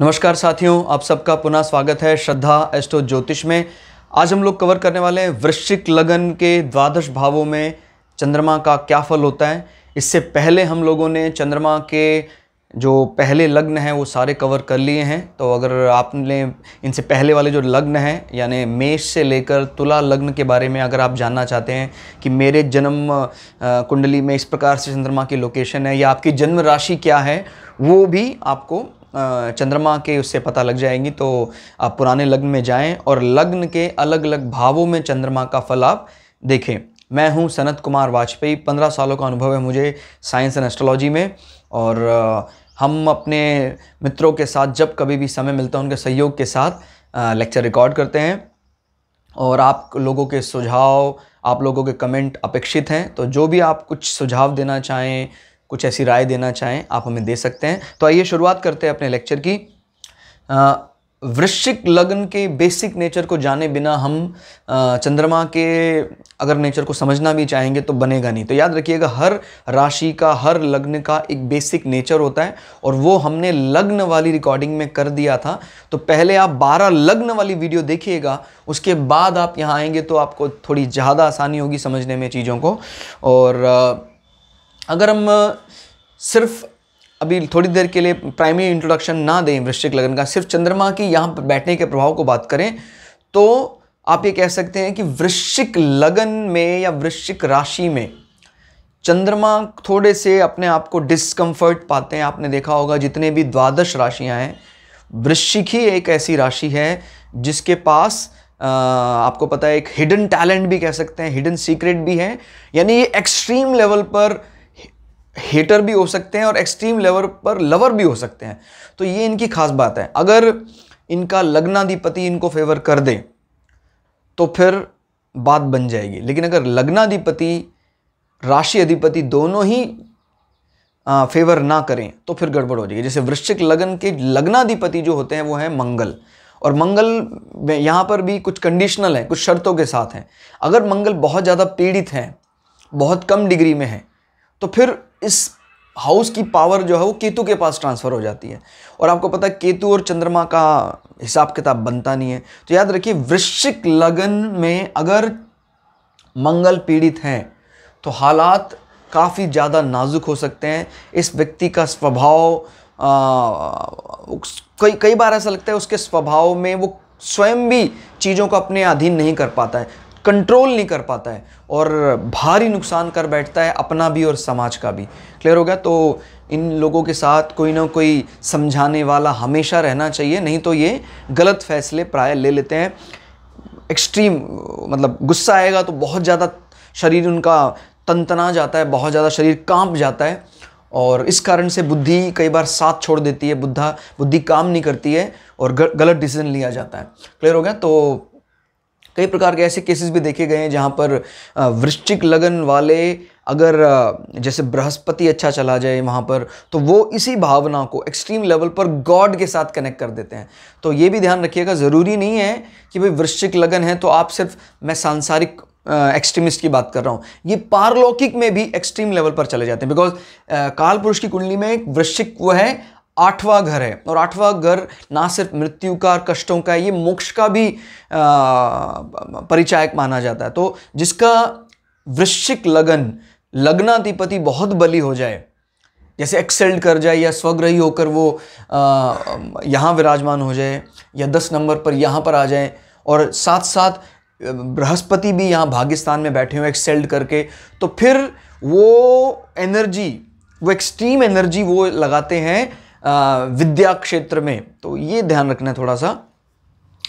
नमस्कार साथियों आप सबका पुनः स्वागत है श्रद्धा एस्टो ज्योतिष में आज हम लोग कवर करने वाले हैं वृश्चिक लगन के द्वादश भावों में चंद्रमा का क्या फल होता है इससे पहले हम लोगों ने चंद्रमा के जो पहले लग्न हैं वो सारे कवर कर लिए हैं तो अगर आपने इनसे पहले वाले जो लग्न हैं यानी मेष से लेकर तुला लग्न के बारे में अगर आप जानना चाहते हैं कि मेरे जन्म कुंडली में इस प्रकार से चंद्रमा की लोकेशन है या आपकी जन्म राशि क्या है वो भी आपको चंद्रमा के उससे पता लग जाएगी तो आप पुराने लग्न में जाएं और लग्न के अलग अलग भावों में चंद्रमा का फल आप देखें मैं हूं सनत कुमार वाजपेयी पंद्रह सालों का अनुभव है मुझे साइंस एंड एस्ट्रोलॉजी में और हम अपने मित्रों के साथ जब कभी भी समय मिलता है उनके सहयोग के साथ लेक्चर रिकॉर्ड करते हैं और आप लोगों के सुझाव आप लोगों के कमेंट अपेक्षित हैं तो जो भी आप कुछ सुझाव देना चाहें कुछ ऐसी राय देना चाहें आप हमें दे सकते हैं तो आइए शुरुआत करते हैं अपने लेक्चर की वृश्चिक लग्न के बेसिक नेचर को जाने बिना हम चंद्रमा के अगर नेचर को समझना भी चाहेंगे तो बनेगा नहीं तो याद रखिएगा हर राशि का हर लग्न का एक बेसिक नेचर होता है और वो हमने लग्न वाली रिकॉर्डिंग में कर दिया था तो पहले आप 12 लग्न वाली वीडियो देखिएगा उसके बाद आप यहाँ आएंगे तो आपको थोड़ी ज़्यादा आसानी होगी समझने में चीज़ों को और अगर हम सिर्फ अभी थोड़ी देर के लिए प्राइमरी इंट्रोडक्शन ना दें वृश्चिक लगन का सिर्फ चंद्रमा की यहाँ पर बैठने के प्रभाव को बात करें तो आप ये कह सकते हैं कि वृश्चिक लगन में या वृश्चिक राशि में चंद्रमा थोड़े से अपने आप को डिस्कम्फर्ट पाते हैं आपने देखा होगा जितने भी द्वादश राशियाँ हैं वृश्चिक ही एक ऐसी राशि है जिसके पास आ, आपको पता है एक हिडन टैलेंट भी कह सकते हैं हिडन सीक्रेट भी है यानी ये एक्सट्रीम लेवल पर हेटर भी हो सकते हैं और एक्सट्रीम लेवल पर लवर भी हो सकते हैं तो ये इनकी खास बात है अगर इनका लग्नाधिपति इनको फेवर कर दे तो फिर बात बन जाएगी लेकिन अगर लग्नाधिपति राशि अधिपति दोनों ही आ, फेवर ना करें तो फिर गड़बड़ हो जाएगी जैसे वृश्चिक लगन के लग्नाधिपति जो होते हैं वो हैं मंगल और मंगल यहाँ पर भी कुछ कंडीशनल है कुछ शर्तों के साथ हैं अगर मंगल बहुत ज़्यादा पीड़ित हैं बहुत कम डिग्री में है तो फिर इस हाउस की पावर जो है वो केतु के पास ट्रांसफ़र हो जाती है और आपको पता है केतु और चंद्रमा का हिसाब किताब बनता नहीं है तो याद रखिए वृश्चिक लगन में अगर मंगल पीड़ित हैं तो हालात काफ़ी ज़्यादा नाजुक हो सकते हैं इस व्यक्ति का स्वभाव कई कई बार ऐसा लगता है उसके स्वभाव में वो स्वयं भी चीज़ों को अपने अधीन नहीं कर पाता है कंट्रोल नहीं कर पाता है और भारी नुकसान कर बैठता है अपना भी और समाज का भी क्लियर हो गया तो इन लोगों के साथ कोई ना कोई समझाने वाला हमेशा रहना चाहिए नहीं तो ये गलत फैसले प्राय ले लेते हैं एक्सट्रीम मतलब गुस्सा आएगा तो बहुत ज़्यादा शरीर उनका तनतना जाता है बहुत ज़्यादा शरीर कांप जाता है और इस कारण से बुद्धि कई बार साथ छोड़ देती है बुद्धा बुद्धि काम नहीं करती है और गलत डिसीजन लिया जाता है क्लियर हो गया तो कई प्रकार के ऐसे केसेस भी देखे गए हैं जहाँ पर वृश्चिक लगन वाले अगर जैसे बृहस्पति अच्छा चला जाए वहाँ पर तो वो इसी भावना को एक्सट्रीम लेवल पर गॉड के साथ कनेक्ट कर देते हैं तो ये भी ध्यान रखिएगा ज़रूरी नहीं है कि भाई वृश्चिक लगन है तो आप सिर्फ मैं सांसारिक एक्सट्रीमिस्ट की बात कर रहा हूँ ये पारलौकिक में भी एक्सट्रीम लेवल पर चले जाते हैं बिकॉज काल पुरुष की कुंडली में एक वृश्चिक वो है आठवां घर है और आठवां घर ना सिर्फ मृत्यु का और कष्टों का है ये मोक्ष का भी परिचायक माना जाता है तो जिसका वृश्चिक लगन लग्नाधिपति बहुत बली हो जाए जैसे एक्सेल्ड कर जाए या स्वग्रही होकर वो यहाँ विराजमान हो जाए या दस नंबर पर यहाँ पर आ जाए और साथ साथ बृहस्पति भी यहाँ भागिस्तान में बैठे हुए एक्सेल्ड करके तो फिर वो एनर्जी वो एक्सट्रीम एनर्जी वो लगाते हैं विद्या क्षेत्र में तो ये ध्यान रखना है थोड़ा सा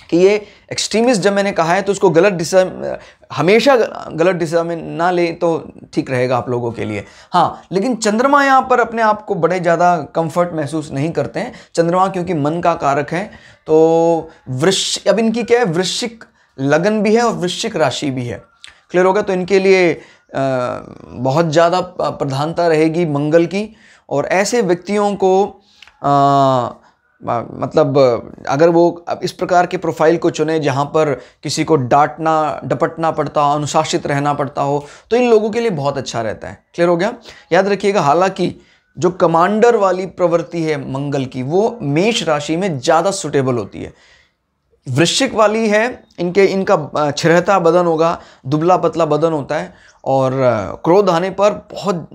कि ये एक्सट्रीमिस्ट जब मैंने कहा है तो उसको गलत डिस हमेशा गलत दिशा में ना ले तो ठीक रहेगा आप लोगों के लिए हाँ लेकिन चंद्रमा यहाँ पर अपने आप को बड़े ज़्यादा कंफर्ट महसूस नहीं करते हैं चंद्रमा क्योंकि मन का कारक है तो वृक्ष अब इनकी क्या है वृश्चिक लगन भी है और वृश्चिक राशि भी है क्लियर होगा तो इनके लिए बहुत ज़्यादा प्रधानता रहेगी मंगल की और ऐसे व्यक्तियों को मतलब अगर वो इस प्रकार के प्रोफाइल को चुने जहाँ पर किसी को डांटना डपटना पड़ता हो अनुशासित रहना पड़ता हो तो इन लोगों के लिए बहुत अच्छा रहता है क्लियर हो गया याद रखिएगा हालांकि जो कमांडर वाली प्रवृत्ति है मंगल की वो मेष राशि में ज़्यादा सुटेबल होती है वृश्चिक वाली है इनके इनका छिरहता बदन होगा दुबला पतला बदन होता है और क्रोध आने पर बहुत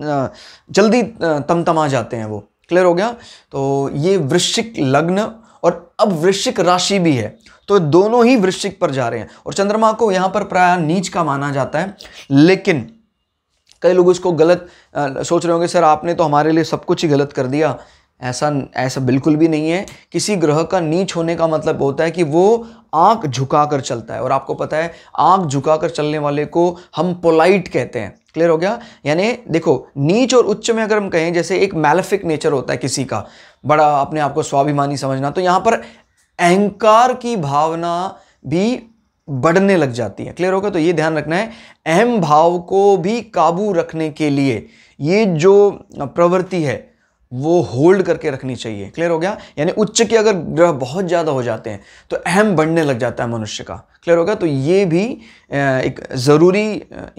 जल्दी तमतमा जाते हैं वो क्लियर हो गया तो ये वृश्चिक लग्न और अब वृश्चिक राशि भी है तो दोनों ही वृश्चिक पर जा रहे हैं और चंद्रमा को यहाँ पर प्राय नीच का माना जाता है लेकिन कई लोग इसको गलत आ, सोच रहे होंगे सर आपने तो हमारे लिए सब कुछ ही गलत कर दिया ऐसा ऐसा बिल्कुल भी नहीं है किसी ग्रह का नीच होने का मतलब होता है कि वो आंख झुकाकर चलता है और आपको पता है आंख झुकाकर चलने वाले को हम पोलाइट कहते हैं क्लियर हो गया यानी देखो नीच और उच्च में अगर हम कहें जैसे एक मैलिफिक नेचर होता है किसी का बड़ा अपने आप को स्वाभिमानी समझना तो यहाँ पर अहंकार की भावना भी बढ़ने लग जाती है क्लियर होगा तो ये ध्यान रखना है अहम भाव को भी काबू रखने के लिए ये जो प्रवृत्ति है वो होल्ड करके रखनी चाहिए क्लियर हो गया यानी उच्च के अगर ग्रह बहुत ज़्यादा हो जाते हैं तो अहम बढ़ने लग जाता है मनुष्य का क्लियर हो गया तो ये भी एक ज़रूरी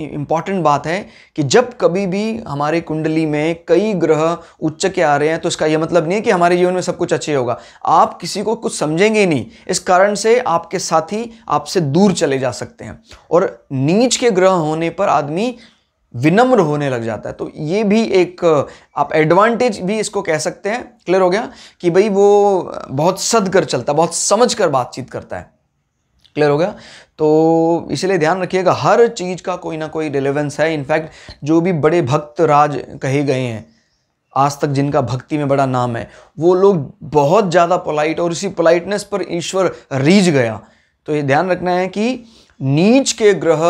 इम्पॉर्टेंट बात है कि जब कभी भी हमारे कुंडली में कई ग्रह उच्च के आ रहे हैं तो इसका यह मतलब नहीं है कि हमारे जीवन में सब कुछ अच्छे होगा आप किसी को कुछ समझेंगे नहीं इस कारण से आपके साथी आपसे दूर चले जा सकते हैं और नीच के ग्रह होने पर आदमी विनम्र होने लग जाता है तो ये भी एक आप एडवांटेज भी इसको कह सकते हैं क्लियर हो गया कि भाई वो बहुत सद कर चलता है बहुत समझ कर बातचीत करता है क्लियर हो गया तो इसलिए ध्यान रखिएगा हर चीज़ का कोई ना कोई रिलेवेंस है इनफैक्ट जो भी बड़े भक्त राज कहे गए हैं आज तक जिनका भक्ति में बड़ा नाम है वो लोग बहुत ज़्यादा पोलाइट और इसी पोलाइटनेस पर ईश्वर रीझ गया तो ये ध्यान रखना है कि नीच के ग्रह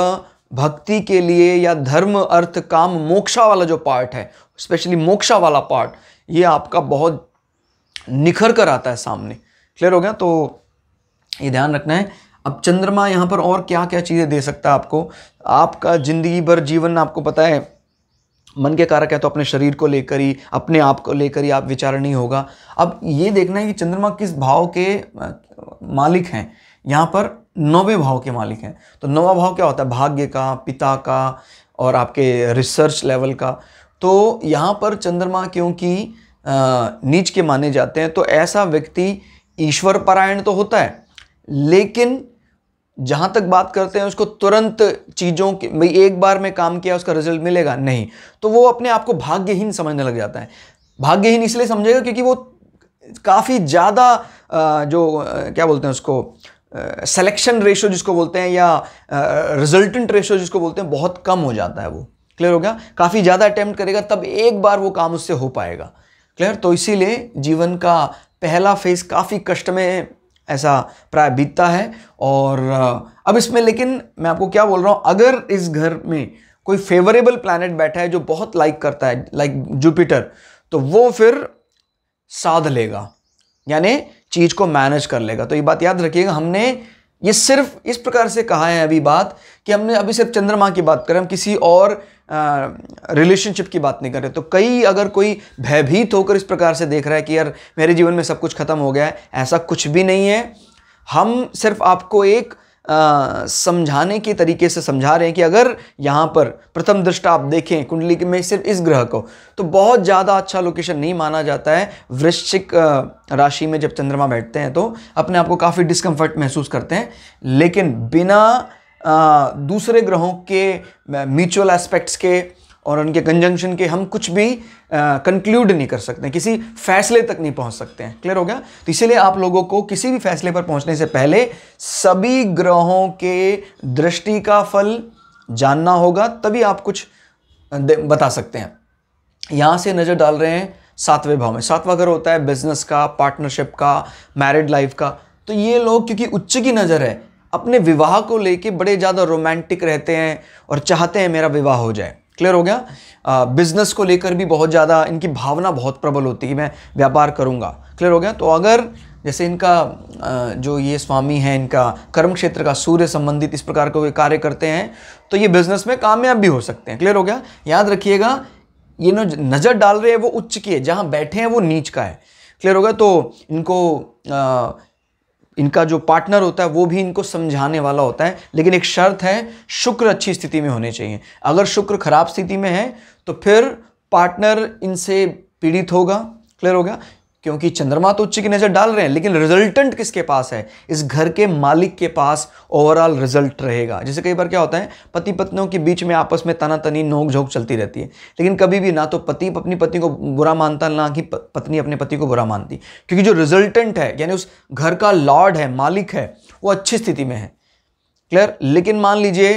भक्ति के लिए या धर्म अर्थ काम मोक्षा वाला जो पार्ट है स्पेशली मोक्षा वाला पार्ट ये आपका बहुत निखर कर आता है सामने क्लियर हो गया तो ये ध्यान रखना है अब चंद्रमा यहाँ पर और क्या क्या चीज़ें दे सकता है आपको आपका ज़िंदगी भर जीवन आपको पता है मन के कारक है तो अपने शरीर को लेकर ही अपने आप को लेकर ही आप विचारणीय होगा अब ये देखना है कि चंद्रमा किस भाव के मालिक हैं यहाँ पर नौवे भाव के मालिक हैं तो नौवा भाव क्या होता है भाग्य का पिता का और आपके रिसर्च लेवल का तो यहाँ पर चंद्रमा क्योंकि नीच के माने जाते हैं तो ऐसा व्यक्ति ईश्वर परायण तो होता है लेकिन जहाँ तक बात करते हैं उसको तुरंत चीज़ों के भाई एक बार में काम किया उसका रिजल्ट मिलेगा नहीं तो वो अपने आप को भाग्यहीन समझने लग जाता है भाग्यहीन इसलिए समझेगा क्योंकि वो काफ़ी ज़्यादा जो क्या बोलते हैं उसको सेलेक्शन रेशो जिसको बोलते हैं या रिजल्टेंट रेशो जिसको बोलते हैं बहुत कम हो जाता है वो क्लियर हो गया काफ़ी ज़्यादा अटैम्प्ट करेगा तब एक बार वो काम उससे हो पाएगा क्लियर तो इसीलिए जीवन का पहला फेज काफ़ी कष्ट में ऐसा प्राय बीतता है और अब इसमें लेकिन मैं आपको क्या बोल रहा हूँ अगर इस घर में कोई फेवरेबल प्लानट बैठा है जो बहुत लाइक करता है लाइक जुपिटर तो वो फिर साध लेगा यानी चीज़ को मैनेज कर लेगा तो ये बात याद रखिएगा हमने ये सिर्फ इस प्रकार से कहा है अभी बात कि हमने अभी सिर्फ चंद्रमा की बात करें हम किसी और रिलेशनशिप की बात नहीं कर रहे तो कई अगर कोई भयभीत होकर इस प्रकार से देख रहा है कि यार मेरे जीवन में सब कुछ खत्म हो गया है ऐसा कुछ भी नहीं है हम सिर्फ आपको एक समझाने के तरीके से समझा रहे हैं कि अगर यहाँ पर प्रथम दृष्टा आप देखें कुंडली में सिर्फ इस ग्रह को तो बहुत ज़्यादा अच्छा लोकेशन नहीं माना जाता है वृश्चिक राशि में जब चंद्रमा बैठते हैं तो अपने आप को काफ़ी डिस्कम्फर्ट महसूस करते हैं लेकिन बिना आ, दूसरे ग्रहों के म्यूचुअल एस्पेक्ट्स के और उनके कंजंक्शन के हम कुछ भी कंक्लूड नहीं कर सकते किसी फैसले तक नहीं पहुंच सकते हैं क्लियर हो गया तो इसीलिए आप लोगों को किसी भी फैसले पर पहुंचने से पहले सभी ग्रहों के दृष्टि का फल जानना होगा तभी आप कुछ बता सकते हैं यहाँ से नज़र डाल रहे हैं सातवें भाव में सातवा घर होता है बिजनेस का पार्टनरशिप का मैरिड लाइफ का तो ये लोग क्योंकि उच्च की नज़र है अपने विवाह को लेके बड़े ज़्यादा रोमांटिक रहते हैं और चाहते हैं मेरा विवाह हो जाए क्लियर हो गया बिजनेस को लेकर भी बहुत ज़्यादा इनकी भावना बहुत प्रबल होती है मैं व्यापार करूँगा क्लियर हो गया तो अगर जैसे इनका जो ये स्वामी है इनका कर्म क्षेत्र का सूर्य संबंधित इस प्रकार के कार्य करते हैं तो ये बिजनेस में कामयाब भी हो सकते हैं क्लियर हो गया याद रखिएगा ये नो नज़र डाल रहे हैं वो उच्च की है जहाँ बैठे हैं वो नीच का है क्लियर हो गया तो इनको आ, इनका जो पार्टनर होता है वो भी इनको समझाने वाला होता है लेकिन एक शर्त है शुक्र अच्छी स्थिति में होने चाहिए अगर शुक्र खराब स्थिति में है तो फिर पार्टनर इनसे पीड़ित होगा क्लियर हो गया क्योंकि चंद्रमा तो उच्च की नज़र डाल रहे हैं लेकिन रिजल्टेंट किसके पास है इस घर के मालिक के पास ओवरऑल रिजल्ट रहेगा जैसे कई बार क्या होता है पति पत्नियों के बीच में आपस में तना तनी नोक झोंक चलती रहती है लेकिन कभी भी ना तो पति अपनी पत्नी को बुरा मानता ना कि पत्नी अपने पति को बुरा मानती क्योंकि जो रिजल्टेंट है यानी उस घर का लॉर्ड है मालिक है वो अच्छी स्थिति में है क्लियर लेकिन मान लीजिए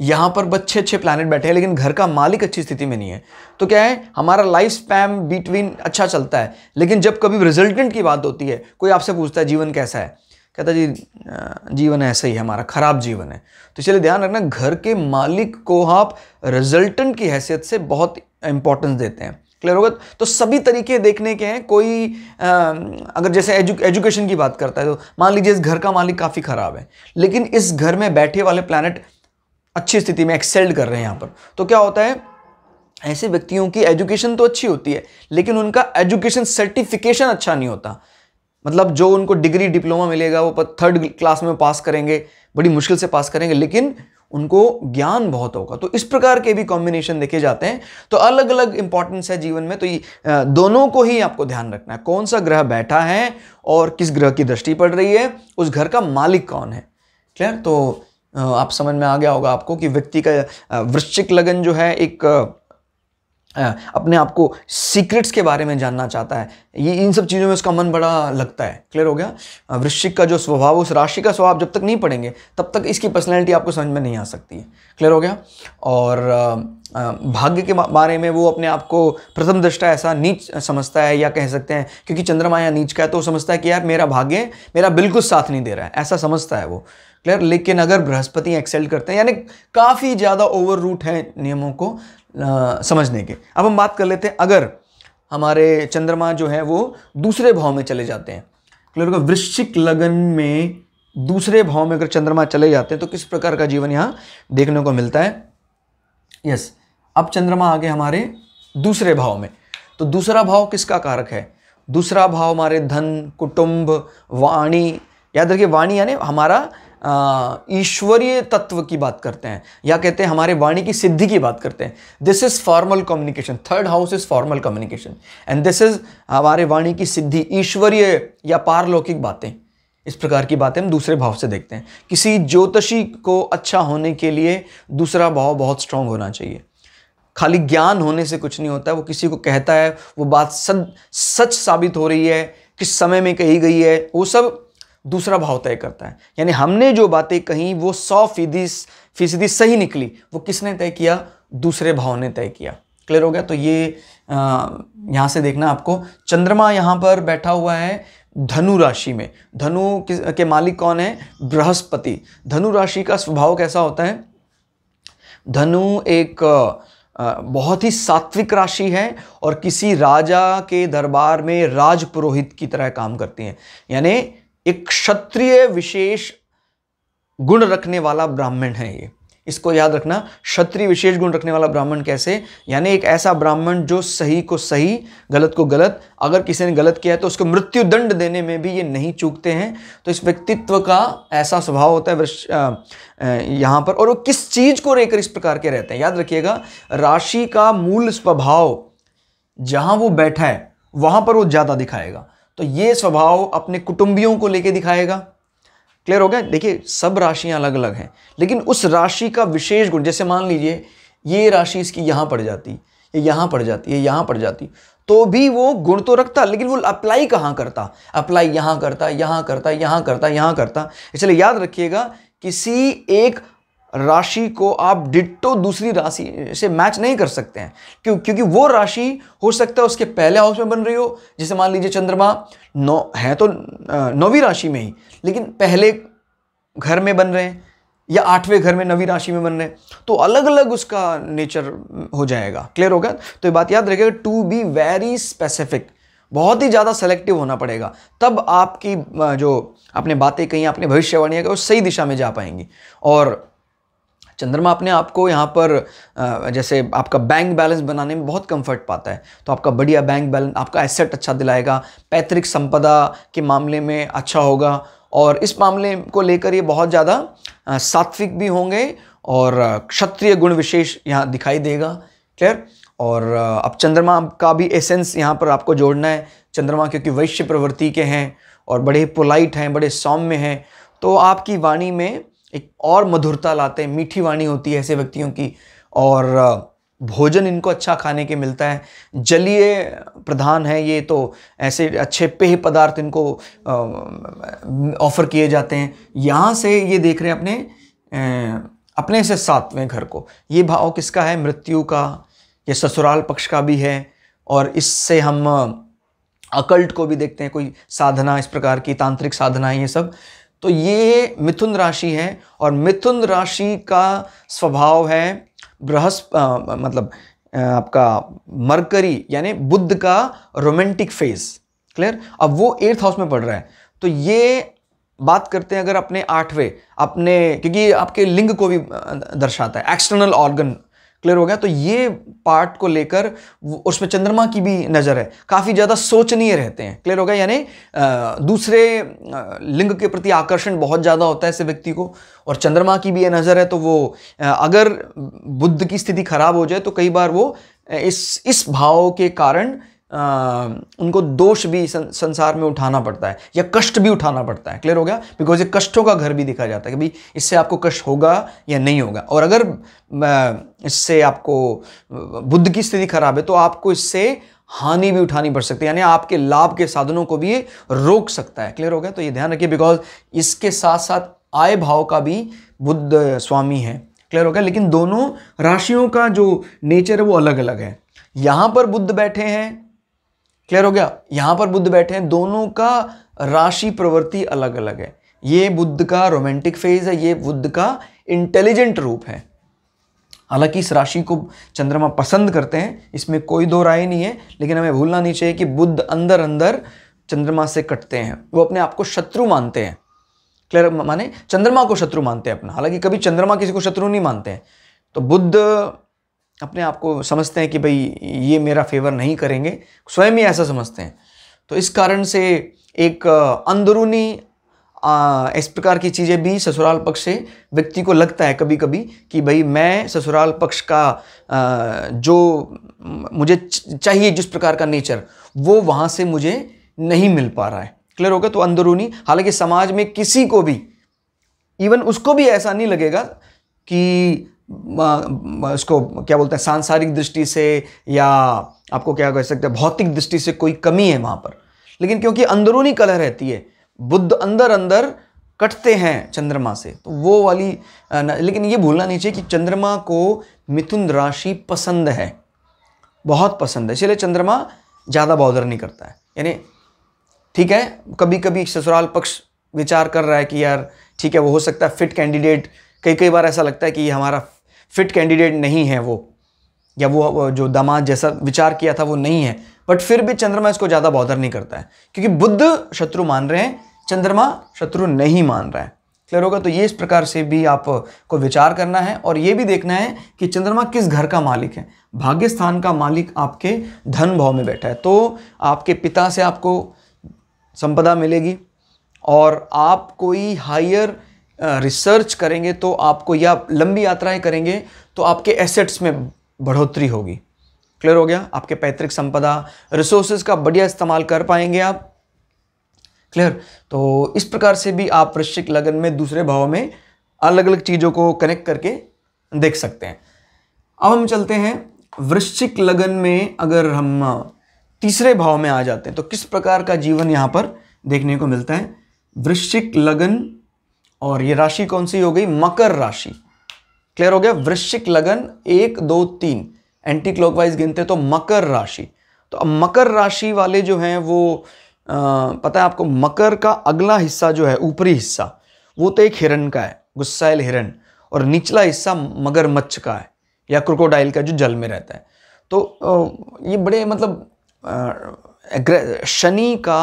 यहाँ पर अच्छे अच्छे प्लानट बैठे हैं लेकिन घर का मालिक अच्छी स्थिति में नहीं है तो क्या है हमारा लाइफ स्पैम बिटवीन अच्छा चलता है लेकिन जब कभी रिजल्टेंट की बात होती है कोई आपसे पूछता है जीवन कैसा है कहता जी जीवन ऐसा ही है हमारा ख़राब जीवन है तो इसलिए ध्यान रखना घर के मालिक को आप रिजल्टेंट की हैसियत से बहुत इंपॉर्टेंस देते हैं क्लियर होगा तो सभी तरीके देखने के हैं कोई आ, अगर जैसे एजु, एजुकेशन की बात करता है तो मान लीजिए इस घर का मालिक काफ़ी ख़राब है लेकिन इस घर में बैठे वाले प्लानट अच्छी स्थिति में एक्सेल्ड कर रहे हैं यहाँ पर तो क्या होता है ऐसे व्यक्तियों की एजुकेशन तो अच्छी होती है लेकिन उनका एजुकेशन सर्टिफिकेशन अच्छा नहीं होता मतलब जो उनको डिग्री डिप्लोमा मिलेगा वो थर्ड क्लास में पास करेंगे बड़ी मुश्किल से पास करेंगे लेकिन उनको ज्ञान बहुत होगा तो इस प्रकार के भी कॉम्बिनेशन देखे जाते हैं तो अलग अलग इंपॉर्टेंस है जीवन में तो ये दोनों को ही आपको ध्यान रखना है कौन सा ग्रह बैठा है और किस ग्रह की दृष्टि पड़ रही है उस घर का मालिक कौन है क्लियर तो आप समझ में आ गया होगा आपको कि व्यक्ति का वृश्चिक लगन जो है एक अपने आप को सीक्रेट्स के बारे में जानना चाहता है ये इन सब चीज़ों में उसका मन बड़ा लगता है क्लियर हो गया वृश्चिक का जो स्वभाव उस राशि का स्वभाव जब तक नहीं पढ़ेंगे तब तक इसकी पर्सनैलिटी आपको समझ में नहीं आ सकती है क्लियर हो गया और भाग्य के बारे में वो अपने आप को प्रथम दृष्टा ऐसा नीच समझता है या कह सकते हैं क्योंकि चंद्रमा या नीच का है तो वो समझता है कि यार मेरा भाग्य मेरा बिल्कुल साथ नहीं दे रहा है ऐसा समझता है वो क्लियर लेकिन अगर बृहस्पति एक्सेल करते हैं यानी काफ़ी ज़्यादा ओवर रूट हैं नियमों को आ, समझने के अब हम बात कर लेते हैं अगर हमारे चंद्रमा जो है वो दूसरे भाव में चले जाते हैं क्लियर को वृश्चिक लगन में दूसरे भाव में अगर चंद्रमा चले जाते हैं तो किस प्रकार का जीवन यहाँ देखने को मिलता है यस अब चंद्रमा आगे हमारे दूसरे भाव में तो दूसरा भाव किसका कारक है दूसरा भाव हमारे धन कुटुंब वाणी याद रखिए वाणी यानी हमारा ईश्वरीय तत्व की बात करते हैं या कहते हैं हमारे वाणी की सिद्धि की बात करते हैं this is formal communication third house is formal communication and this is हमारे वाणी की सिद्धि ईश्वरीय या पारलौकिक बातें इस प्रकार की बातें हम दूसरे भाव से देखते हैं किसी ज्योतिषी को अच्छा होने के लिए दूसरा भाव बहुत स्ट्रांग होना चाहिए खाली ज्ञान होने से कुछ नहीं होता है वो किसी को कहता है वो बात सद सच साबित हो रही है किस समय में कही गई है वो सब दूसरा भाव तय करता है यानी हमने जो बातें कही वो सौ फीसदी फीसदी सही निकली वो किसने तय किया दूसरे भाव ने तय किया क्लियर हो गया तो ये यहाँ से देखना आपको चंद्रमा यहाँ पर बैठा हुआ है धनु राशि में धनु के मालिक कौन है बृहस्पति धनु राशि का स्वभाव कैसा होता है धनु एक बहुत ही सात्विक राशि है और किसी राजा के दरबार में राज पुरोहित की तरह काम करती है यानी एक क्षत्रिय विशेष गुण रखने वाला ब्राह्मण है ये इसको याद रखना क्षत्रिय विशेष गुण रखने वाला ब्राह्मण कैसे यानी एक ऐसा ब्राह्मण जो सही को सही गलत को गलत अगर किसी ने गलत किया है तो उसको मृत्यु दंड देने में भी ये नहीं चूकते हैं तो इस व्यक्तित्व का ऐसा स्वभाव होता है यहाँ पर और वो किस चीज़ को लेकर इस प्रकार के रहते हैं याद रखिएगा राशि का मूल स्वभाव जहाँ वो बैठा है वहाँ पर वो ज़्यादा दिखाएगा तो ये स्वभाव अपने कुटुंबियों को लेके दिखाएगा क्लियर हो गया देखिए सब राशियां अलग अलग हैं लेकिन उस राशि का विशेष गुण जैसे मान लीजिए ये राशि इसकी यहाँ पड़ जाती ये यहाँ पड़ जाती है यहाँ पड़ जाती तो भी वो गुण तो रखता लेकिन वो अप्लाई कहाँ करता अप्लाई यहाँ करता यहाँ करता यहाँ करता यहां करता इसलिए याद रखिएगा किसी एक राशि को आप डिट्टो दूसरी राशि से मैच नहीं कर सकते हैं क्यों क्योंकि वो राशि हो सकता है उसके पहले हाउस में बन रही हो जैसे मान लीजिए चंद्रमा नौ है तो नौवीं राशि में ही लेकिन पहले घर में बन रहे हैं या आठवें घर में नवी राशि में बन रहे हैं तो अलग अलग उसका नेचर हो जाएगा क्लियर हो गया तो ये बात याद रखेगा टू बी वेरी स्पेसिफिक बहुत ही ज़्यादा सेलेक्टिव होना पड़ेगा तब आपकी जो आपने बातें कहीं आपने भविष्यवाणी है वो सही दिशा में जा पाएंगी और चंद्रमा अपने आप को यहाँ पर जैसे आपका बैंक बैलेंस बनाने में बहुत कंफर्ट पाता है तो आपका बढ़िया बैंक बैलेंस आपका एसेट अच्छा दिलाएगा पैतृक संपदा के मामले में अच्छा होगा और इस मामले को लेकर ये बहुत ज़्यादा सात्विक भी होंगे और क्षत्रिय गुण विशेष यहाँ दिखाई देगा क्लियर और अब चंद्रमा का भी एसेंस यहाँ पर आपको जोड़ना है चंद्रमा क्योंकि वैश्य प्रवृत्ति के हैं और बड़े पोलाइट हैं बड़े सौम्य हैं तो आपकी वाणी में एक और मधुरता लाते हैं मीठी वाणी होती है ऐसे व्यक्तियों की और भोजन इनको अच्छा खाने के मिलता है जलीय प्रधान है ये तो ऐसे अच्छे पेय पदार्थ इनको ऑफ़र किए जाते हैं यहाँ से ये देख रहे हैं अपने अपने से सातवें घर को ये भाव किसका है मृत्यु का ये ससुराल पक्ष का भी है और इससे हम अकल्ट को भी देखते हैं कोई साधना इस प्रकार की तांत्रिक साधना ये सब तो ये मिथुन राशि है और मिथुन राशि का स्वभाव है बृहस्प मतलब आपका मरकरी यानी बुद्ध का रोमांटिक फेज क्लियर अब वो एर्थ हाउस में पड़ रहा है तो ये बात करते हैं अगर अपने आठवें अपने क्योंकि आपके लिंग को भी दर्शाता है एक्सटर्नल ऑर्गन क्लियर हो गया तो ये पार्ट को लेकर उसमें चंद्रमा की भी नज़र है काफ़ी ज़्यादा सोचनीय रहते हैं क्लियर हो गया यानी दूसरे लिंग के प्रति आकर्षण बहुत ज़्यादा होता है ऐसे व्यक्ति को और चंद्रमा की भी यह नज़र है तो वो अगर बुद्ध की स्थिति खराब हो जाए तो कई बार वो इस इस भाव के कारण आ, उनको दोष भी संसार में उठाना पड़ता है या कष्ट भी उठाना पड़ता है क्लियर हो गया बिकॉज ये कष्टों का घर भी दिखा जाता है कि भाई इससे आपको कष्ट होगा या नहीं होगा और अगर इससे आपको बुद्ध की स्थिति खराब है तो आपको इससे हानि भी उठानी पड़ सकती है यानी आपके लाभ के साधनों को भी ये रोक सकता है क्लियर हो गया तो ये ध्यान रखिए बिकॉज इसके साथ साथ आय भाव का भी बुद्ध स्वामी है क्लियर हो गया लेकिन दोनों राशियों का जो नेचर है वो अलग अलग है यहाँ पर बुद्ध बैठे हैं क्लियर हो गया यहाँ पर बुद्ध बैठे हैं दोनों का राशि प्रवृत्ति अलग अलग है ये बुद्ध का रोमांटिक फेज है ये बुद्ध का इंटेलिजेंट रूप है हालांकि इस राशि को चंद्रमा पसंद करते हैं इसमें कोई दो राय नहीं है लेकिन हमें भूलना नहीं चाहिए कि बुद्ध अंदर अंदर चंद्रमा से कटते हैं वो अपने आप को शत्रु मानते हैं क्लियर माने चंद्रमा को शत्रु मानते हैं अपना हालांकि कभी चंद्रमा किसी को शत्रु नहीं मानते हैं तो बुद्ध अपने आप को समझते हैं कि भाई ये मेरा फेवर नहीं करेंगे स्वयं ही ऐसा समझते हैं तो इस कारण से एक अंदरूनी इस प्रकार की चीज़ें भी ससुराल पक्ष से व्यक्ति को लगता है कभी कभी कि भाई मैं ससुराल पक्ष का जो मुझे चाहिए जिस प्रकार का नेचर वो वहाँ से मुझे नहीं मिल पा रहा है क्लियर होगा तो अंदरूनी हालांकि समाज में किसी को भी इवन उसको भी ऐसा नहीं लगेगा कि उसको क्या बोलते हैं सांसारिक दृष्टि से या आपको क्या कह सकते हैं भौतिक दृष्टि से कोई कमी है वहाँ पर लेकिन क्योंकि अंदरूनी कला रहती है बुद्ध अंदर अंदर कटते हैं चंद्रमा से तो वो वाली लेकिन ये भूलना नहीं चाहिए कि चंद्रमा को मिथुन राशि पसंद है बहुत पसंद है इसलिए चंद्रमा ज़्यादा बॉदर नहीं करता है यानी ठीक है कभी कभी ससुराल पक्ष विचार कर रहा है कि यार ठीक है वो हो सकता है फिट कैंडिडेट कई कई बार ऐसा लगता है कि ये हमारा फिट कैंडिडेट नहीं है वो या वो जो दामाद जैसा विचार किया था वो नहीं है बट फिर भी चंद्रमा इसको ज़्यादा बॉदर नहीं करता है क्योंकि बुद्ध शत्रु मान रहे हैं चंद्रमा शत्रु नहीं मान रहा है क्लियर होगा तो ये इस प्रकार से भी आपको विचार करना है और ये भी देखना है कि चंद्रमा किस घर का मालिक है भाग्यस्थान का मालिक आपके धन भाव में बैठा है तो आपके पिता से आपको संपदा मिलेगी और आप कोई हायर रिसर्च करेंगे तो आपको या लंबी यात्राएं करेंगे तो आपके एसेट्स में बढ़ोतरी होगी क्लियर हो गया आपके पैतृक संपदा रिसोर्सेज का बढ़िया इस्तेमाल कर पाएंगे आप क्लियर तो इस प्रकार से भी आप वृश्चिक लगन में दूसरे भाव में अलग अलग चीज़ों को कनेक्ट करके देख सकते हैं अब हम चलते हैं वृश्चिक लगन में अगर हम तीसरे भाव में आ जाते हैं तो किस प्रकार का जीवन यहाँ पर देखने को मिलता है वृश्चिक लगन और ये राशि कौन सी हो गई मकर राशि क्लियर हो गया वृश्चिक लगन एक दो तीन एंटी क्लॉकवाइज गिनते तो मकर राशि तो अब मकर राशि वाले जो हैं वो आ, पता है आपको मकर का अगला हिस्सा जो है ऊपरी हिस्सा वो तो एक हिरण का है गुस्साइल हिरण और निचला हिस्सा मगरमच्छ का है या क्रोकोडाइल का जो जल में रहता है तो ये बड़े मतलब शनि का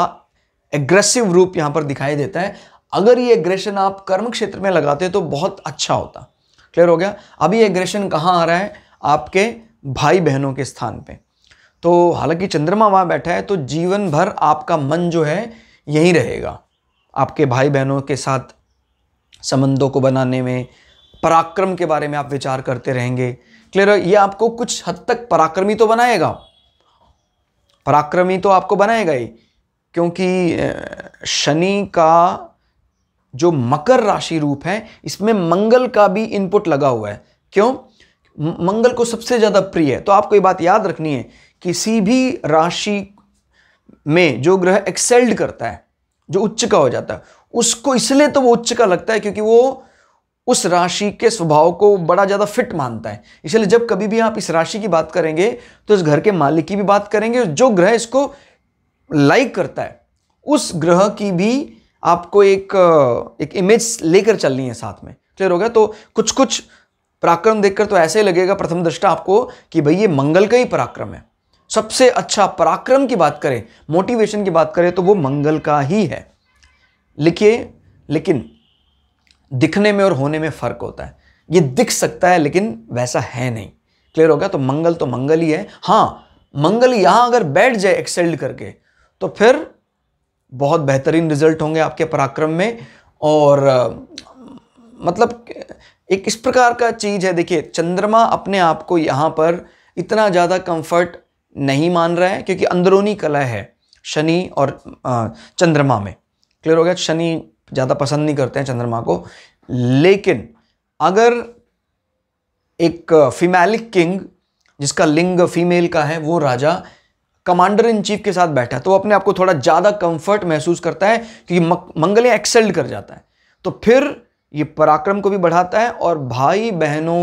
एग्रेसिव रूप यहाँ पर दिखाई देता है अगर ये एग्रेशन आप कर्म क्षेत्र में लगाते तो बहुत अच्छा होता क्लियर हो गया अभी एग्रेशन कहाँ आ रहा है आपके भाई बहनों के स्थान पे तो हालांकि चंद्रमा वहाँ बैठा है तो जीवन भर आपका मन जो है यहीं रहेगा आपके भाई बहनों के साथ संबंधों को बनाने में पराक्रम के बारे में आप विचार करते रहेंगे क्लियर ये आपको कुछ हद तक पराक्रमी तो बनाएगा पराक्रमी तो आपको बनाएगा ही क्योंकि शनि का जो मकर राशि रूप है इसमें मंगल का भी इनपुट लगा हुआ है क्यों मंगल को सबसे ज़्यादा प्रिय है तो आपको ये बात याद रखनी है किसी भी राशि में जो ग्रह एक्सेल्ड करता है जो उच्च का हो जाता है उसको इसलिए तो वो उच्च का लगता है क्योंकि वो उस राशि के स्वभाव को बड़ा ज़्यादा फिट मानता है इसलिए जब कभी भी आप इस राशि की बात करेंगे तो इस घर के मालिक की भी बात करेंगे जो ग्रह इसको लाइक करता है उस ग्रह की भी आपको एक एक इमेज लेकर चलनी है साथ में क्लियर हो गया तो कुछ कुछ पराक्रम देखकर तो ऐसे ही लगेगा प्रथम दृष्टा आपको कि भाई ये मंगल का ही पराक्रम है सबसे अच्छा पराक्रम की बात करें मोटिवेशन की बात करें तो वो मंगल का ही है लिखिए लेकिन दिखने में और होने में फ़र्क होता है ये दिख सकता है लेकिन वैसा है नहीं क्लियर हो गया तो मंगल तो मंगल ही है हाँ मंगल यहाँ अगर बैठ जाए एक्सेल्ड करके तो फिर बहुत बेहतरीन रिजल्ट होंगे आपके पराक्रम में और मतलब एक इस प्रकार का चीज़ है देखिए चंद्रमा अपने आप को यहाँ पर इतना ज़्यादा कंफर्ट नहीं मान रहा है क्योंकि अंदरूनी कला है शनि और चंद्रमा में क्लियर हो गया शनि ज़्यादा पसंद नहीं करते हैं चंद्रमा को लेकिन अगर एक फीमेलिक किंग जिसका लिंग फीमेल का है वो राजा कमांडर इन चीफ के साथ बैठा है तो वो अपने आप को थोड़ा ज़्यादा कंफर्ट महसूस करता है क्योंकि मंगल एक्सेल्ड कर जाता है तो फिर ये पराक्रम को भी बढ़ाता है और भाई बहनों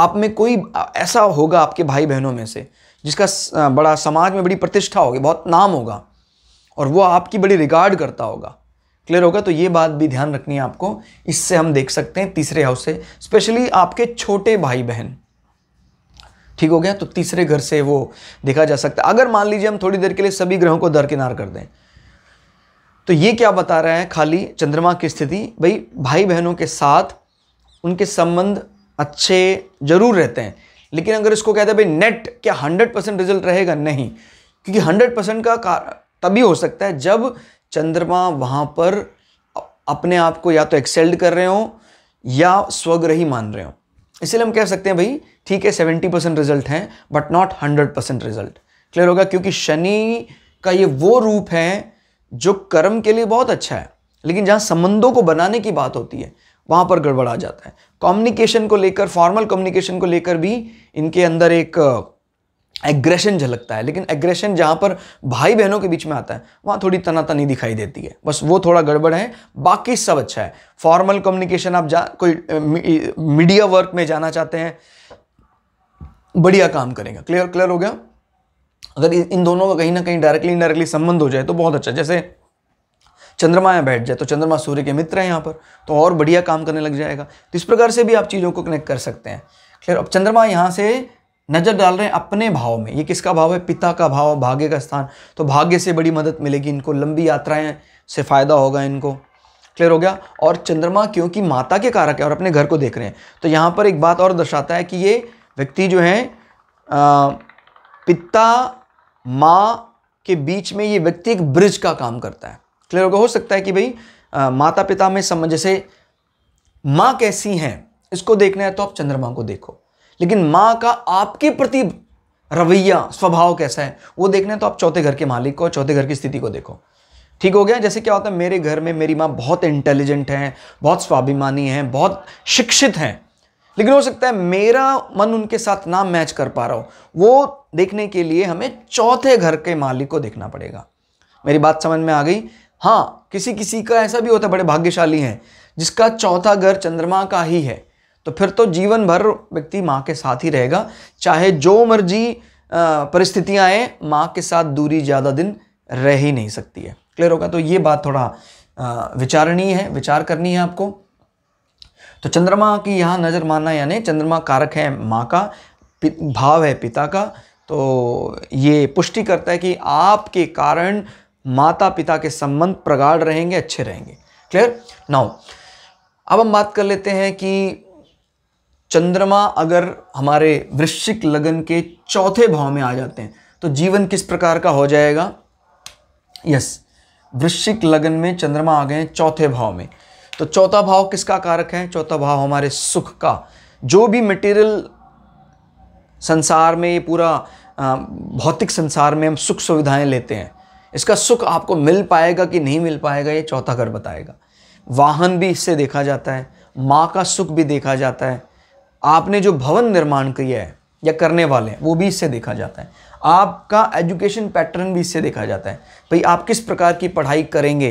आप में कोई ऐसा होगा आपके भाई बहनों में से जिसका बड़ा समाज में बड़ी प्रतिष्ठा होगी बहुत नाम होगा और वो आपकी बड़ी रिगार्ड करता होगा क्लियर होगा तो ये बात भी ध्यान रखनी है आपको इससे हम देख सकते हैं तीसरे हाउस से स्पेशली आपके छोटे भाई बहन ठीक हो गया तो तीसरे घर से वो देखा जा सकता है अगर मान लीजिए हम थोड़ी देर के लिए सभी ग्रहों को दरकिनार कर दें तो ये क्या बता रहा है खाली चंद्रमा की स्थिति भाई भाई बहनों के साथ उनके संबंध अच्छे जरूर रहते हैं लेकिन अगर इसको कहते हैं भाई नेट क्या हंड्रेड परसेंट रिजल्ट रहेगा नहीं क्योंकि हंड्रेड परसेंट का तभी हो सकता है जब चंद्रमा वहाँ पर अपने आप को या तो एक्सेल्ड कर रहे हो या स्वग्रही मान रहे हो इसलिए हम कह सकते हैं भाई ठीक है सेवेंटी परसेंट रिजल्ट है but not hundred percent result clear होगा क्योंकि शनि का ये वो रूप है जो कर्म के लिए बहुत अच्छा है लेकिन जहाँ संबंधों को बनाने की बात होती है वहाँ पर गड़बड़ा जाता है कम्युनिकेशन को लेकर फॉर्मल कम्युनिकेशन को लेकर भी इनके अंदर एक एग्रेशन झलकता है लेकिन एग्रेशन जहाँ पर भाई बहनों के बीच में आता है वहाँ थोड़ी तनातनी दिखाई देती है बस वो थोड़ा गड़बड़ है बाकी सब अच्छा है फॉर्मल कम्युनिकेशन आप जा कोई मीडिया वर्क में जाना चाहते हैं बढ़िया काम करेगा क्लियर क्लियर हो गया अगर इन दोनों का कहीं ना कहीं डायरेक्टली इनडायरेक्टली संबंध हो जाए तो बहुत अच्छा जैसे चंद्रमा यहाँ बैठ जाए तो चंद्रमा सूर्य के मित्र हैं यहाँ पर तो और बढ़िया काम करने लग जाएगा तो इस प्रकार से भी आप चीज़ों को कनेक्ट कर सकते हैं क्लियर अब चंद्रमा यहाँ से नज़र डाल रहे हैं अपने भाव में ये किसका भाव है पिता का भाव भाग्य का स्थान तो भाग्य से बड़ी मदद मिलेगी इनको लंबी यात्राएं से फ़ायदा होगा इनको क्लियर हो गया और चंद्रमा क्योंकि माता के कारक है और अपने घर को देख रहे हैं तो यहाँ पर एक बात और दर्शाता है कि ये व्यक्ति जो है पिता माँ के बीच में ये व्यक्ति एक ब्रिज का काम करता है क्लियर होगा हो सकता है कि भाई माता पिता में समझ जैसे माँ कैसी हैं इसको देखना है तो आप चंद्रमा को देखो लेकिन माँ का आपके प्रति रवैया स्वभाव कैसा है वो देखना है तो आप चौथे घर के मालिक को चौथे घर की स्थिति को देखो ठीक हो गया जैसे क्या होता है मेरे घर में मेरी माँ बहुत इंटेलिजेंट हैं बहुत स्वाभिमानी हैं बहुत शिक्षित हैं लेकिन हो सकता है मेरा मन उनके साथ ना मैच कर पा रहा हो वो देखने के लिए हमें चौथे घर के मालिक को देखना पड़ेगा मेरी बात समझ में आ गई हाँ किसी किसी का ऐसा भी होता है बड़े भाग्यशाली हैं जिसका चौथा घर चंद्रमा का ही है तो फिर तो जीवन भर व्यक्ति माँ के साथ ही रहेगा चाहे जो मर्जी परिस्थितियाँ आए माँ के साथ दूरी ज़्यादा दिन रह ही नहीं सकती है क्लियर होगा तो ये बात थोड़ा विचारणीय है विचार करनी है आपको तो चंद्रमा की यहाँ नज़र मानना यानी चंद्रमा कारक है माँ का भाव है पिता का तो ये पुष्टि करता है कि आपके कारण माता पिता के संबंध प्रगाढ़ रहेंगे अच्छे रहेंगे क्लियर नाउ अब हम बात कर लेते हैं कि चंद्रमा अगर हमारे वृश्चिक लगन के चौथे भाव में आ जाते हैं तो जीवन किस प्रकार का हो जाएगा यस वृश्चिक लगन में चंद्रमा आ गए चौथे भाव में तो चौथा भाव किसका कारक है चौथा भाव हमारे सुख का जो भी मटेरियल संसार में ये पूरा भौतिक संसार में हम सुख सुविधाएं लेते हैं इसका सुख आपको मिल पाएगा कि नहीं मिल पाएगा ये चौथा घर बताएगा वाहन भी इससे देखा जाता है माँ का सुख भी देखा जाता है आपने जो भवन निर्माण किया है या करने वाले हैं वो भी इससे देखा जाता है आपका एजुकेशन पैटर्न भी इससे देखा जाता है भाई आप किस प्रकार की पढ़ाई करेंगे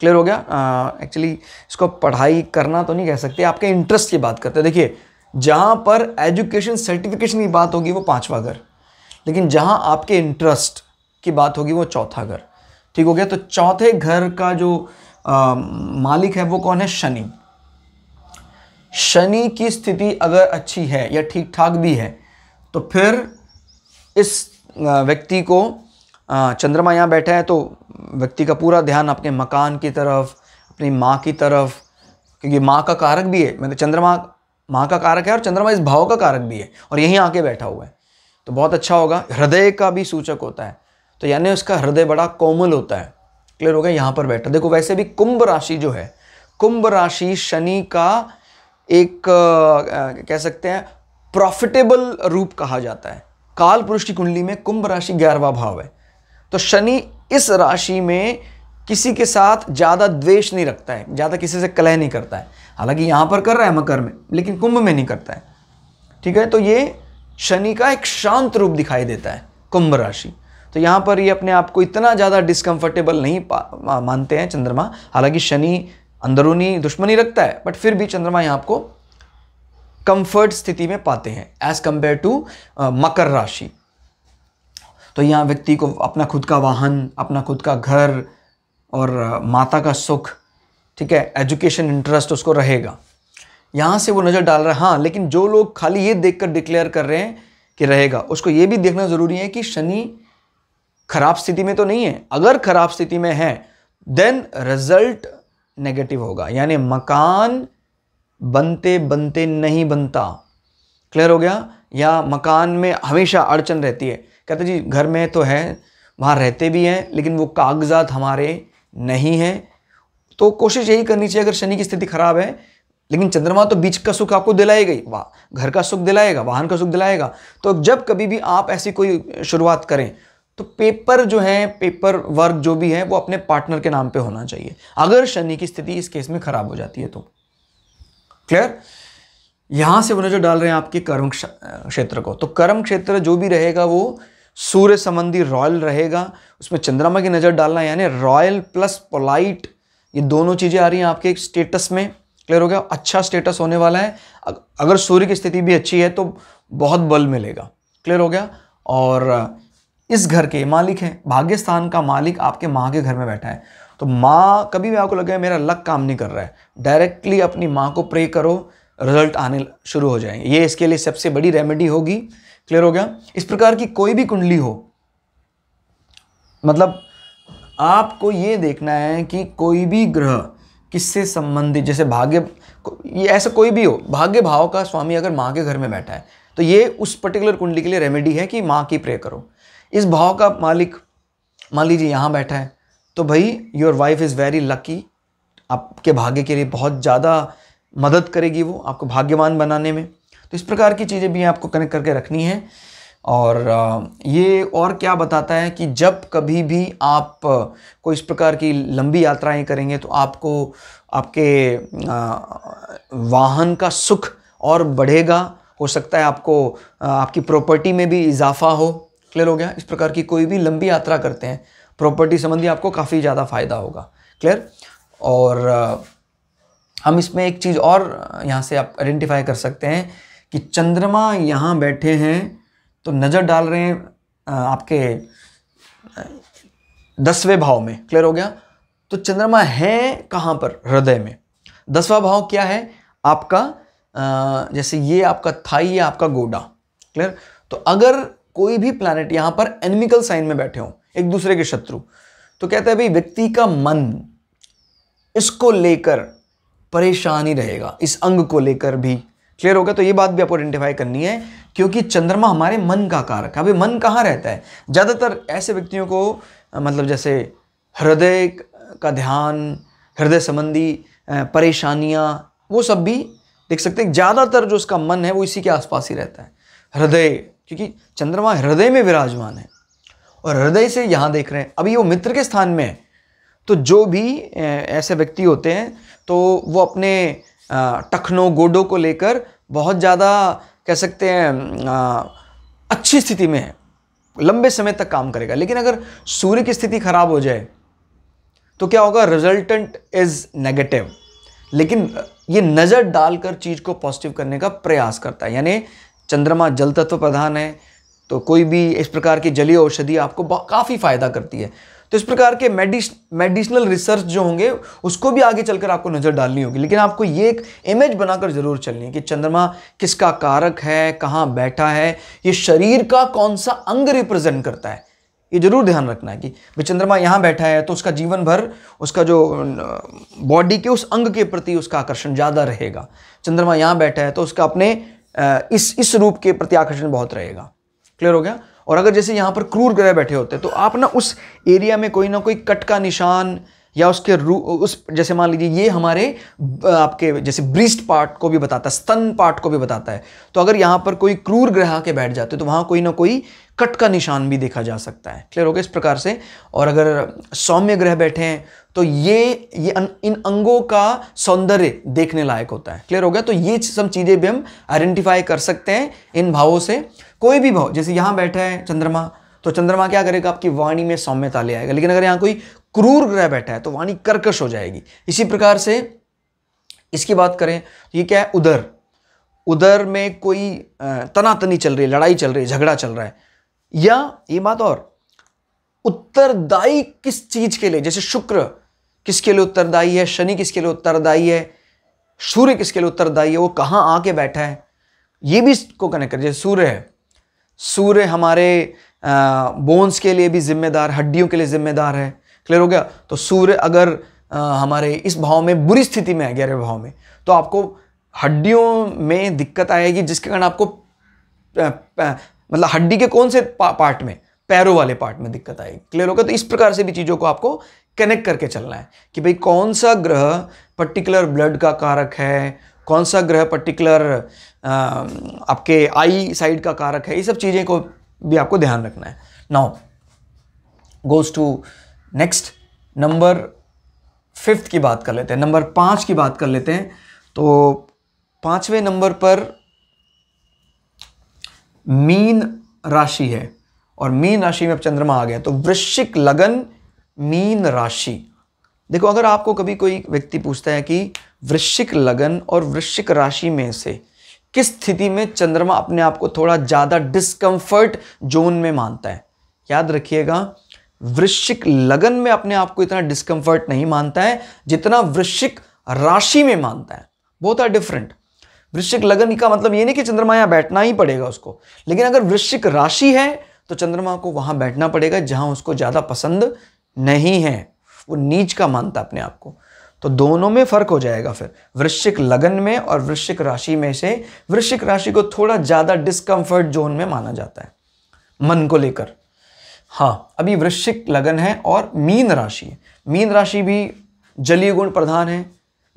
क्लियर हो गया एक्चुअली इसको पढ़ाई करना तो नहीं कह सकते आपके इंटरेस्ट की बात करते हैं देखिए जहाँ पर एजुकेशन सर्टिफिकेशन की बात होगी वो पाँचवा घर लेकिन जहाँ आपके इंटरेस्ट की बात होगी वो चौथा घर ठीक हो गया तो चौथे घर का जो आ, मालिक है वो कौन है शनि शनि की स्थिति अगर अच्छी है या ठीक ठाक भी है तो फिर इस व्यक्ति को चंद्रमा यहाँ बैठा है तो व्यक्ति का पूरा ध्यान अपने मकान की तरफ अपनी माँ की तरफ क्योंकि माँ का कारक भी है मतलब चंद्रमा माँ का कारक है और चंद्रमा इस भाव का कारक भी है और यहीं आके बैठा हुआ है तो बहुत अच्छा होगा हृदय का भी सूचक होता है तो यानी उसका हृदय बड़ा कोमल होता है क्लियर हो गया यहाँ पर बैठा देखो वैसे भी कुंभ राशि जो है कुंभ राशि शनि का एक आ, कह सकते हैं प्रॉफिटेबल रूप कहा जाता है काल पुरुष की कुंडली में कुंभ राशि ग्यारहवा भाव है तो शनि इस राशि में किसी के साथ ज़्यादा द्वेष नहीं रखता है ज़्यादा किसी से कलह नहीं करता है हालांकि यहाँ पर कर रहा है मकर में लेकिन कुंभ में नहीं करता है ठीक है तो ये शनि का एक शांत रूप दिखाई देता है कुंभ राशि तो यहाँ पर ये अपने आप को इतना ज़्यादा डिस्कम्फर्टेबल नहीं मानते हैं चंद्रमा हालांकि शनि अंदरूनी दुश्मनी रखता है बट फिर भी चंद्रमा यहाँ आपको कंफर्ट स्थिति में पाते हैं एज कंपेयर टू मकर राशि तो यहाँ व्यक्ति को अपना खुद का वाहन अपना खुद का घर और माता का सुख ठीक है एजुकेशन इंटरेस्ट उसको रहेगा यहाँ से वो नज़र डाल रहा है हाँ लेकिन जो लोग खाली ये देख कर डिक्लेयर कर रहे हैं कि रहेगा उसको ये भी देखना ज़रूरी है कि शनि खराब स्थिति में तो नहीं है अगर खराब स्थिति में है देन रिजल्ट नेगेटिव होगा यानी मकान बनते बनते नहीं बनता क्लियर हो गया या मकान में हमेशा अड़चन रहती है कहते जी घर में तो है वहाँ रहते भी हैं लेकिन वो कागजात हमारे नहीं हैं तो कोशिश यही करनी चाहिए अगर शनि की स्थिति खराब है लेकिन चंद्रमा तो बीच का सुख आपको दिलाएगा ही वाह घर का सुख दिलाएगा वाहन का सुख दिलाएगा तो जब कभी भी आप ऐसी कोई शुरुआत करें तो पेपर जो है पेपर वर्क जो भी है वो अपने पार्टनर के नाम पे होना चाहिए अगर शनि की स्थिति इस केस में खराब हो जाती है तो क्लियर यहां से उन्हें जो डाल रहे हैं आपके कर्म क्षेत्र को तो कर्म क्षेत्र जो भी रहेगा वो सूर्य संबंधी रॉयल रहेगा उसमें चंद्रमा की नज़र डालना यानी रॉयल प्लस पोलाइट ये दोनों चीज़ें आ रही हैं आपके स्टेटस में क्लियर हो गया अच्छा स्टेटस होने वाला है अगर सूर्य की स्थिति भी अच्छी है तो बहुत बल मिलेगा क्लियर हो गया और इस घर के मालिक हैं भाग्यस्थान का मालिक आपके माँ के घर में बैठा है तो माँ कभी भी आपको लगे मेरा लक काम नहीं कर रहा है डायरेक्टली अपनी माँ को प्रे करो रिजल्ट आने शुरू हो जाएंगे ये इसके लिए सबसे बड़ी रेमेडी होगी क्लियर हो गया इस प्रकार की कोई भी कुंडली हो मतलब आपको ये देखना है कि कोई भी ग्रह किससे संबंधित जैसे भाग्य ये ऐसा कोई भी हो भाग्य भाव का स्वामी अगर माँ के घर में बैठा है तो ये उस पर्टिकुलर कुंडली के लिए रेमेडी है कि माँ की प्रे करो इस भाव का मालिक मान लीजिए यहाँ बैठा है तो भाई your wife is very lucky आपके भाग्य के लिए बहुत ज़्यादा मदद करेगी वो आपको भाग्यवान बनाने में तो इस प्रकार की चीज़ें भी आपको कनेक्ट करके रखनी है और ये और क्या बताता है कि जब कभी भी आप कोई इस प्रकार की लंबी यात्राएं करेंगे तो आपको आपके वाहन का सुख और बढ़ेगा हो सकता है आपको आपकी प्रॉपर्टी में भी इजाफा हो क्लियर हो गया इस प्रकार की कोई भी लंबी यात्रा करते हैं प्रॉपर्टी संबंधी आपको काफ़ी ज़्यादा फ़ायदा होगा क्लियर और हम इसमें एक चीज़ और यहाँ से आप आइडेंटिफाई कर सकते हैं कि चंद्रमा यहाँ बैठे हैं तो नज़र डाल रहे हैं आपके दसवें भाव में क्लियर हो गया तो चंद्रमा है कहाँ पर हृदय में दसवा भाव क्या है आपका जैसे ये आपका थाई या आपका गोडा क्लियर तो अगर कोई भी प्लानट यहाँ पर एनिमिकल साइन में बैठे हों एक दूसरे के शत्रु तो कहते हैं भाई व्यक्ति का मन इसको लेकर परेशान ही रहेगा इस अंग को लेकर भी क्लियर हो गया तो ये बात भी आपको आइडेंटिफाई करनी है क्योंकि चंद्रमा हमारे मन का कारक है अभी मन कहाँ रहता है ज़्यादातर ऐसे व्यक्तियों को मतलब जैसे हृदय का ध्यान हृदय संबंधी परेशानियाँ वो सब भी देख सकते हैं ज़्यादातर जो उसका मन है वो इसी के आसपास ही रहता है हृदय क्योंकि चंद्रमा हृदय में विराजमान है और हृदय से यहाँ देख रहे हैं अभी वो मित्र के स्थान में है तो जो भी ऐसे व्यक्ति होते हैं तो वो अपने टखनों गोडों को लेकर बहुत ज़्यादा कह सकते हैं अच्छी स्थिति में है लंबे समय तक काम करेगा लेकिन अगर सूर्य की स्थिति खराब हो जाए तो क्या होगा रिजल्टेंट इज नेगेटिव लेकिन ये नज़र डालकर चीज़ को पॉजिटिव करने का प्रयास करता है यानी चंद्रमा जल तत्व प्रधान है तो कोई भी इस प्रकार की जलीय औषधि आपको काफ़ी फ़ायदा करती है तो इस प्रकार के मेडिस मेडिसिनल रिसर्च जो होंगे उसको भी आगे चलकर आपको नज़र डालनी होगी लेकिन आपको ये एक इमेज बनाकर ज़रूर चलनी है कि चंद्रमा किसका कारक है कहाँ बैठा है ये शरीर का कौन सा अंग रिप्रेजेंट करता है ये जरूर ध्यान रखना है कि भाई चंद्रमा यहाँ बैठा है तो उसका जीवन भर उसका जो बॉडी के उस अंग के प्रति उसका आकर्षण ज़्यादा रहेगा चंद्रमा यहाँ बैठा है तो उसका अपने इस इस रूप के प्रति आकर्षण बहुत रहेगा क्लियर हो गया और अगर जैसे यहाँ पर क्रूर ग्रह बैठे होते तो आप ना उस एरिया में कोई ना कोई कट का निशान या उसके रू उस जैसे मान लीजिए ये हमारे आपके जैसे ब्रिस्ट पार्ट को भी बताता है स्तन पार्ट को भी बताता है तो अगर यहाँ पर कोई क्रूर ग्रह के बैठ जाते तो वहाँ कोई ना कोई कट का निशान भी देखा जा सकता है क्लियर हो गया इस प्रकार से और अगर सौम्य ग्रह बैठे हैं तो ये ये इन अंगों का सौंदर्य देखने लायक होता है क्लियर हो गया तो ये सब चीज़ें भी हम आइडेंटिफाई कर सकते हैं इन भावों से कोई भी भाव जैसे यहाँ बैठा है चंद्रमा तो चंद्रमा क्या करेगा आपकी वाणी में सौम्यता ले आएगा लेकिन अगर यहाँ कोई क्रूर ग्रह बैठा है तो वाणी कर्कश हो जाएगी इसी प्रकार से इसकी बात करें तो ये क्या है उधर उधर में कोई तनातनी चल रही है लड़ाई चल रही है झगड़ा चल रहा है या ये बात और उत्तरदायी किस चीज के लिए जैसे शुक्र किसके लिए उत्तरदायी है शनि किसके लिए उत्तरदायी है सूर्य किसके लिए उत्तरदायी है वो कहाँ आके बैठा है ये भी इसको कनेक्ट कर जैसे सूर्य है सूर्य हमारे बोन्स के लिए भी जिम्मेदार हड्डियों के लिए जिम्मेदार है क्लियर हो गया तो सूर्य अगर आ, हमारे इस भाव में बुरी स्थिति में है गहरे भाव में तो आपको हड्डियों में दिक्कत आएगी जिसके कारण आपको मतलब हड्डी के कौन से पा, पार्ट में पैरों वाले पार्ट में दिक्कत आएगी क्लियर होगा तो इस प्रकार से भी चीज़ों को आपको कनेक्ट करके चलना है कि भाई कौन सा ग्रह पर्टिकुलर ब्लड का कारक है कौन सा ग्रह पर्टिकुलर आपके आई साइड का कारक है ये सब चीज़ें को भी आपको ध्यान रखना है now goes to next number fifth की बात कर लेते हैं नंबर पाँच की बात कर लेते हैं तो पाँचवें नंबर पर मीन राशि है और मीन राशि में अब चंद्रमा आ गया तो वृश्चिक लगन मीन राशि देखो अगर आपको कभी कोई व्यक्ति पूछता है कि वृश्चिक लगन और वृश्चिक राशि में से किस स्थिति में चंद्रमा अपने आप को थोड़ा ज़्यादा डिस्कम्फर्ट जोन में मानता है याद रखिएगा वृश्चिक लगन में अपने आप को इतना डिस्कम्फर्ट नहीं मानता है जितना वृश्चिक राशि में मानता है बहुत आर डिफरेंट वृश्चिक लगन का मतलब ये नहीं कि चंद्रमा यहाँ बैठना ही पड़ेगा उसको लेकिन अगर वृश्चिक राशि है तो चंद्रमा को वहाँ बैठना पड़ेगा जहाँ उसको ज़्यादा पसंद नहीं है वो नीच का मानता अपने आप को तो दोनों में फर्क हो जाएगा फिर वृश्चिक लगन में और वृश्चिक राशि में से वृश्चिक राशि को थोड़ा ज़्यादा डिस्कम्फर्ट जोन में माना जाता है मन को लेकर हाँ अभी वृश्चिक लगन है और मीन राशि मीन राशि भी जलीय गुण प्रधान है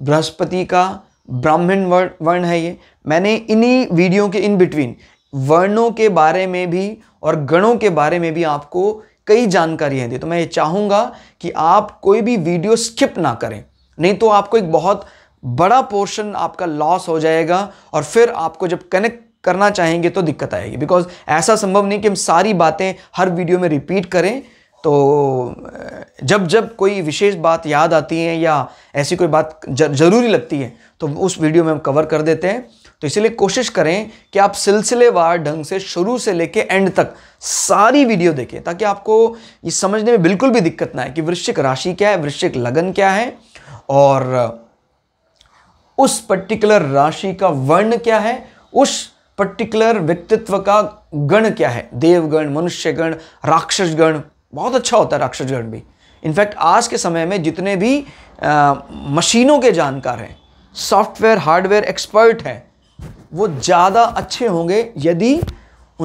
बृहस्पति का ब्राह्मण वर्ण है ये मैंने इन्हीं वीडियो के इन बिटवीन वर्णों के बारे में भी और गणों के बारे में भी आपको कई जानकारियाँ दी तो मैं ये चाहूँगा कि आप कोई भी वीडियो स्किप ना करें नहीं तो आपको एक बहुत बड़ा पोर्शन आपका लॉस हो जाएगा और फिर आपको जब कनेक्ट करना चाहेंगे तो दिक्कत आएगी बिकॉज ऐसा संभव नहीं कि हम सारी बातें हर वीडियो में रिपीट करें तो जब जब कोई विशेष बात याद आती है या ऐसी कोई बात ज़रूरी लगती है तो उस वीडियो में हम कवर कर देते हैं तो इसलिए कोशिश करें कि आप सिलसिलेवार ढंग से शुरू से लेकर एंड तक सारी वीडियो देखें ताकि आपको ये समझने में बिल्कुल भी दिक्कत ना आए कि वृश्चिक राशि क्या है वृश्चिक लगन क्या है और उस पर्टिकुलर राशि का वर्ण क्या है उस पर्टिकुलर व्यक्तित्व का गण क्या है देवगण मनुष्यगण राक्षसगण बहुत अच्छा होता है राक्षसगण भी इनफैक्ट आज के समय में जितने भी आ, मशीनों के जानकार हैं सॉफ्टवेयर हार्डवेयर एक्सपर्ट हैं वो ज़्यादा अच्छे होंगे यदि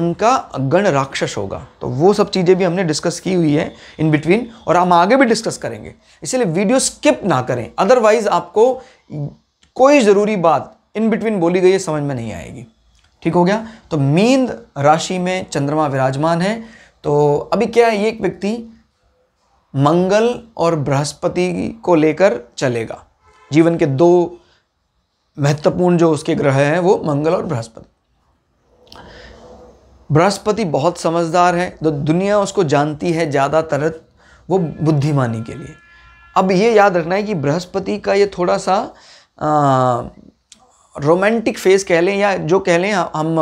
उनका गण राक्षस होगा तो वो सब चीज़ें भी हमने डिस्कस की हुई है इन बिटवीन और हम आगे भी डिस्कस करेंगे इसलिए वीडियो स्किप ना करें अदरवाइज़ आपको कोई ज़रूरी बात इन बिटवीन बोली गई है समझ में नहीं आएगी ठीक हो गया तो मीन राशि में चंद्रमा विराजमान है तो अभी क्या है ये एक व्यक्ति मंगल और बृहस्पति को लेकर चलेगा जीवन के दो महत्वपूर्ण जो उसके ग्रह हैं वो मंगल और बृहस्पति बृहस्पति बहुत समझदार है तो दुनिया उसको जानती है ज़्यादातर वो बुद्धिमानी के लिए अब ये याद रखना है कि बृहस्पति का ये थोड़ा सा रोमांटिक फेस कह लें या जो कह लें हम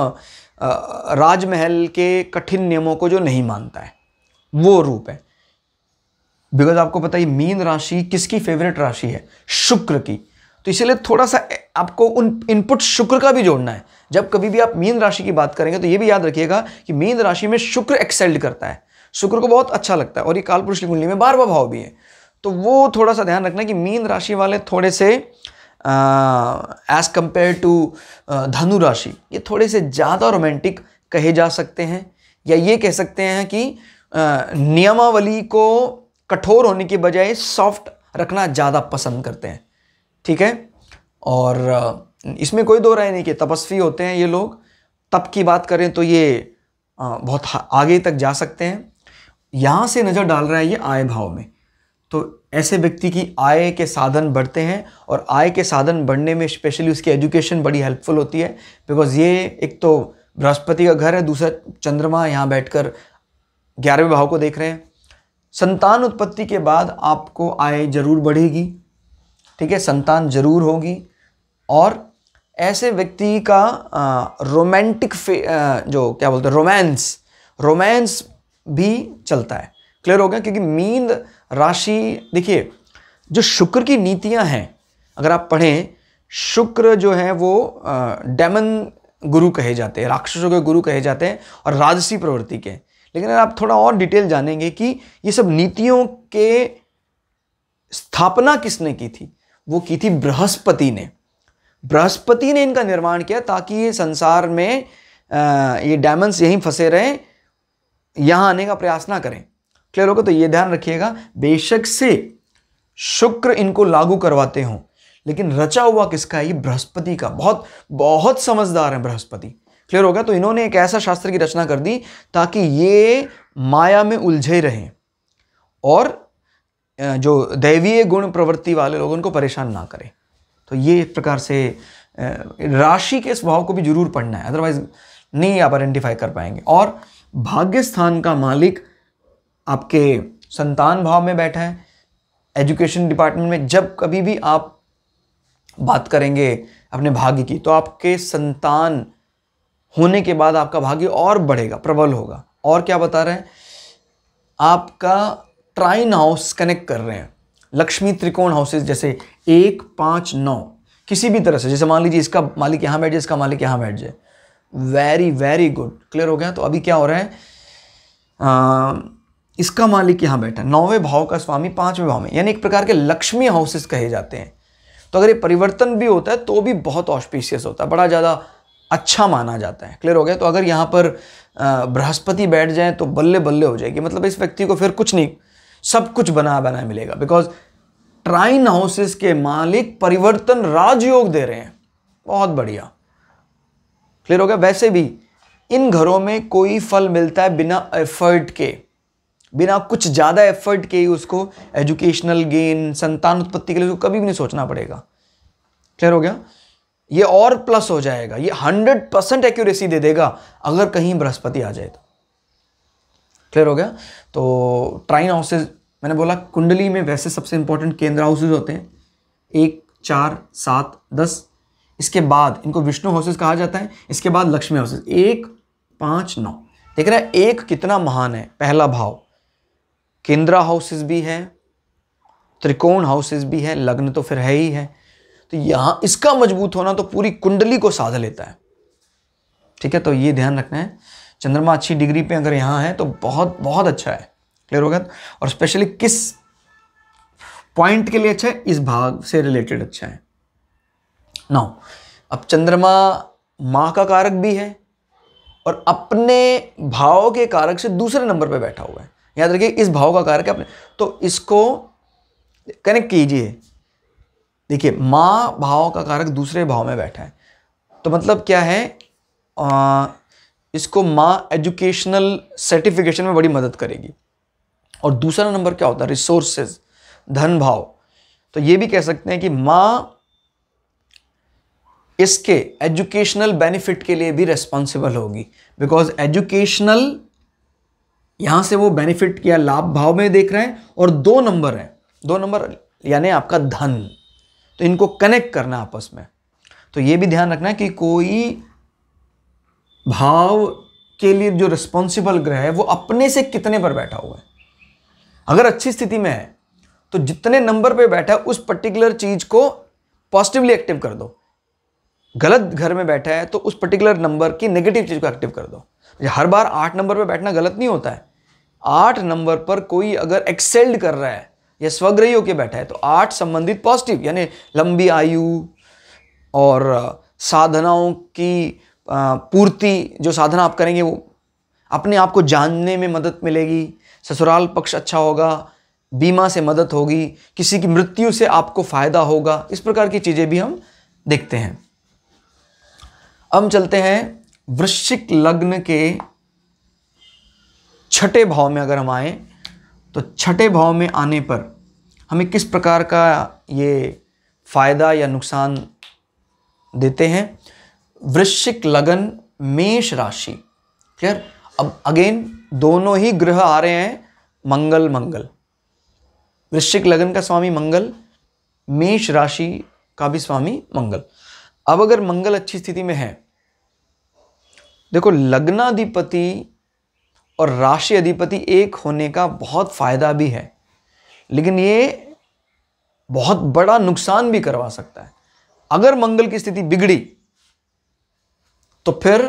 राजमहल के कठिन नियमों को जो नहीं मानता है वो रूप है बिकॉज आपको पता है मीन राशि किसकी फेवरेट राशि है शुक्र की तो इसलिए थोड़ा सा आपको उन इनपुट शुक्र का भी जोड़ना है जब कभी भी आप मीन राशि की बात करेंगे तो ये भी याद रखिएगा कि मीन राशि में शुक्र एक्सेल्ड करता है शुक्र को बहुत अच्छा लगता है और ये कालपुरुष की कुंडली में बारवा भाव भी है तो वो थोड़ा सा ध्यान रखना कि मीन राशि वाले थोड़े से एज़ कंपेयर टू धनु राशि ये थोड़े से ज़्यादा रोमांटिक कहे जा सकते हैं या ये कह सकते हैं कि नियमावली को कठोर होने के बजाय सॉफ्ट रखना ज़्यादा पसंद करते हैं ठीक है और इसमें कोई दो राय नहीं कि तपस्वी होते हैं ये लोग तप की बात करें तो ये बहुत आगे तक जा सकते हैं यहाँ से नज़र डाल रहा है ये आय भाव में तो ऐसे व्यक्ति की आय के साधन बढ़ते हैं और आय के साधन बढ़ने में स्पेशली उसकी एजुकेशन बड़ी हेल्पफुल होती है बिकॉज ये एक तो बृहस्पति का घर है दूसरा चंद्रमा यहाँ बैठकर ग्यारहवें भाव को देख रहे हैं संतान उत्पत्ति के बाद आपको आय जरूर बढ़ेगी ठीक है संतान जरूर होगी और ऐसे व्यक्ति का रोमांटिक जो क्या बोलते हैं रोमांस रोमांस भी चलता है क्लियर हो गया क्योंकि मींद राशि देखिए जो शुक्र की नीतियाँ हैं अगर आप पढ़ें शुक्र जो है वो डेमन गुरु कहे जाते हैं राक्षसों के गुरु कहे जाते हैं और राजसी प्रवृत्ति के लेकिन अगर आप थोड़ा और डिटेल जानेंगे कि ये सब नीतियों के स्थापना किसने की थी वो की थी बृहस्पति ने बृहस्पति ने इनका निर्माण किया ताकि ये संसार में ये डायमंड्स यहीं फंसे रहें यहाँ आने का प्रयास ना करें क्लियर होगा तो ये ध्यान रखिएगा बेशक से शुक्र इनको लागू करवाते हों लेकिन रचा हुआ किसका है ये बृहस्पति का बहुत बहुत समझदार है बृहस्पति क्लियर होगा तो इन्होंने एक ऐसा शास्त्र की रचना कर दी ताकि ये माया में उलझे रहें और जो दैवीय गुण प्रवृत्ति वाले लोग उनको परेशान ना करें तो ये एक प्रकार से राशि के स्वभाव को भी जरूर पढ़ना है अदरवाइज नहीं आप आइडेंटिफाई कर पाएंगे और भाग्य स्थान का मालिक आपके संतान भाव में बैठा है एजुकेशन डिपार्टमेंट में जब कभी भी आप बात करेंगे अपने भाग्य की तो आपके संतान होने के बाद आपका भाग्य और बढ़ेगा प्रबल होगा और क्या बता रहे हैं आपका ट्राइन हाउस कनेक्ट कर रहे हैं लक्ष्मी त्रिकोण हाउसेस जैसे एक पाँच नौ किसी भी तरह से जैसे मान लीजिए इसका मालिक यहाँ बैठ जाए इसका मालिक यहाँ बैठ जाए वेरी वेरी गुड क्लियर हो गया तो अभी क्या हो रहा है आ, इसका मालिक यहाँ बैठा नौवें भाव का स्वामी पांचवें भाव में यानी एक प्रकार के लक्ष्मी हाउसेस कहे जाते हैं तो अगर ये परिवर्तन भी होता है तो भी बहुत ऑस्पिशियस होता है बड़ा ज़्यादा अच्छा माना जाता है क्लियर हो गया तो अगर यहाँ पर बृहस्पति बैठ जाए तो बल्ले बल्ले हो जाएगी मतलब इस व्यक्ति को फिर कुछ नहीं सब कुछ बना बना मिलेगा बिकॉज ट्राइन हाउसेस के मालिक परिवर्तन राजयोग दे रहे हैं बहुत बढ़िया क्लियर हो गया वैसे भी इन घरों में कोई फल मिलता है बिना एफर्ट के बिना कुछ ज़्यादा एफर्ट के ही उसको एजुकेशनल गेन संतान उत्पत्ति के लिए उसको कभी भी नहीं सोचना पड़ेगा क्लियर हो गया ये और प्लस हो जाएगा ये हंड्रेड परसेंट एक्यूरेसी दे देगा अगर कहीं बृहस्पति आ जाए तो क्लियर हो गया तो ट्राइन हाउसेज मैंने बोला कुंडली में वैसे सबसे इंपॉर्टेंट केंद्र हाउसेज होते हैं एक चार सात दस इसके बाद इनको विष्णु हाउसेज कहा जाता है इसके बाद लक्ष्मी हाउसेज एक पाँच नौ देख रहे हैं एक कितना महान है पहला भाव केंद्रा हाउसेस भी है त्रिकोण हाउसेस भी है लग्न तो फिर है ही है तो यहाँ इसका मजबूत होना तो पूरी कुंडली को साध लेता है ठीक है तो ये ध्यान रखना है चंद्रमा अच्छी डिग्री पे अगर यहाँ है तो बहुत बहुत अच्छा है क्लियर होगा और स्पेशली किस पॉइंट के लिए अच्छा है इस भाग से रिलेटेड अच्छा है नौ अब चंद्रमा माँ का कारक भी है और अपने भाव के कारक से दूसरे नंबर पे बैठा हुआ है याद रखिए इस भाव का कारक है अपने तो इसको कनेक्ट कीजिए देखिए माँ भाव का कारक दूसरे भाव में बैठा है तो मतलब क्या है आ, इसको माँ एजुकेशनल सर्टिफिकेशन में बड़ी मदद करेगी और दूसरा नंबर क्या होता है रिसोर्सेज धन भाव तो ये भी कह सकते हैं कि माँ इसके एजुकेशनल बेनिफिट के लिए भी रेस्पॉन्सिबल होगी बिकॉज एजुकेशनल यहाँ से वो बेनिफिट या लाभ भाव में देख रहे हैं और दो नंबर है दो नंबर यानी आपका धन तो इनको कनेक्ट करना आपस में तो ये भी ध्यान रखना है कि कोई भाव के लिए जो रिस्पॉन्सिबल ग्रह है वो अपने से कितने पर बैठा हुआ है अगर अच्छी स्थिति में है तो जितने नंबर पे बैठा है उस पर्टिकुलर चीज को पॉजिटिवली एक्टिव कर दो गलत घर में बैठा है तो उस पर्टिकुलर नंबर की नेगेटिव चीज को एक्टिव कर दो हर बार आठ नंबर पे बैठना गलत नहीं होता है आठ नंबर पर कोई अगर एक्सेल्ड कर रहा है या स्वग्रही होकर बैठा है तो आठ संबंधित पॉजिटिव यानी लंबी आयु और साधनाओं की पूर्ति जो साधना आप करेंगे वो अपने आप को जानने में मदद मिलेगी ससुराल पक्ष अच्छा होगा बीमा से मदद होगी किसी की मृत्यु से आपको फ़ायदा होगा इस प्रकार की चीज़ें भी हम देखते हैं हम चलते हैं वृश्चिक लग्न के छठे भाव में अगर हम आएँ तो छठे भाव में आने पर हमें किस प्रकार का ये फ़ायदा या नुकसान देते हैं वृश्चिक लगन मेष राशि क्लियर अब अगेन दोनों ही ग्रह आ रहे हैं मंगल मंगल वृश्चिक लगन का स्वामी मंगल मेष राशि का भी स्वामी मंगल अब अगर मंगल अच्छी स्थिति में है देखो लग्नाधिपति और राशि अधिपति एक होने का बहुत फ़ायदा भी है लेकिन ये बहुत बड़ा नुकसान भी करवा सकता है अगर मंगल की स्थिति बिगड़ी तो फिर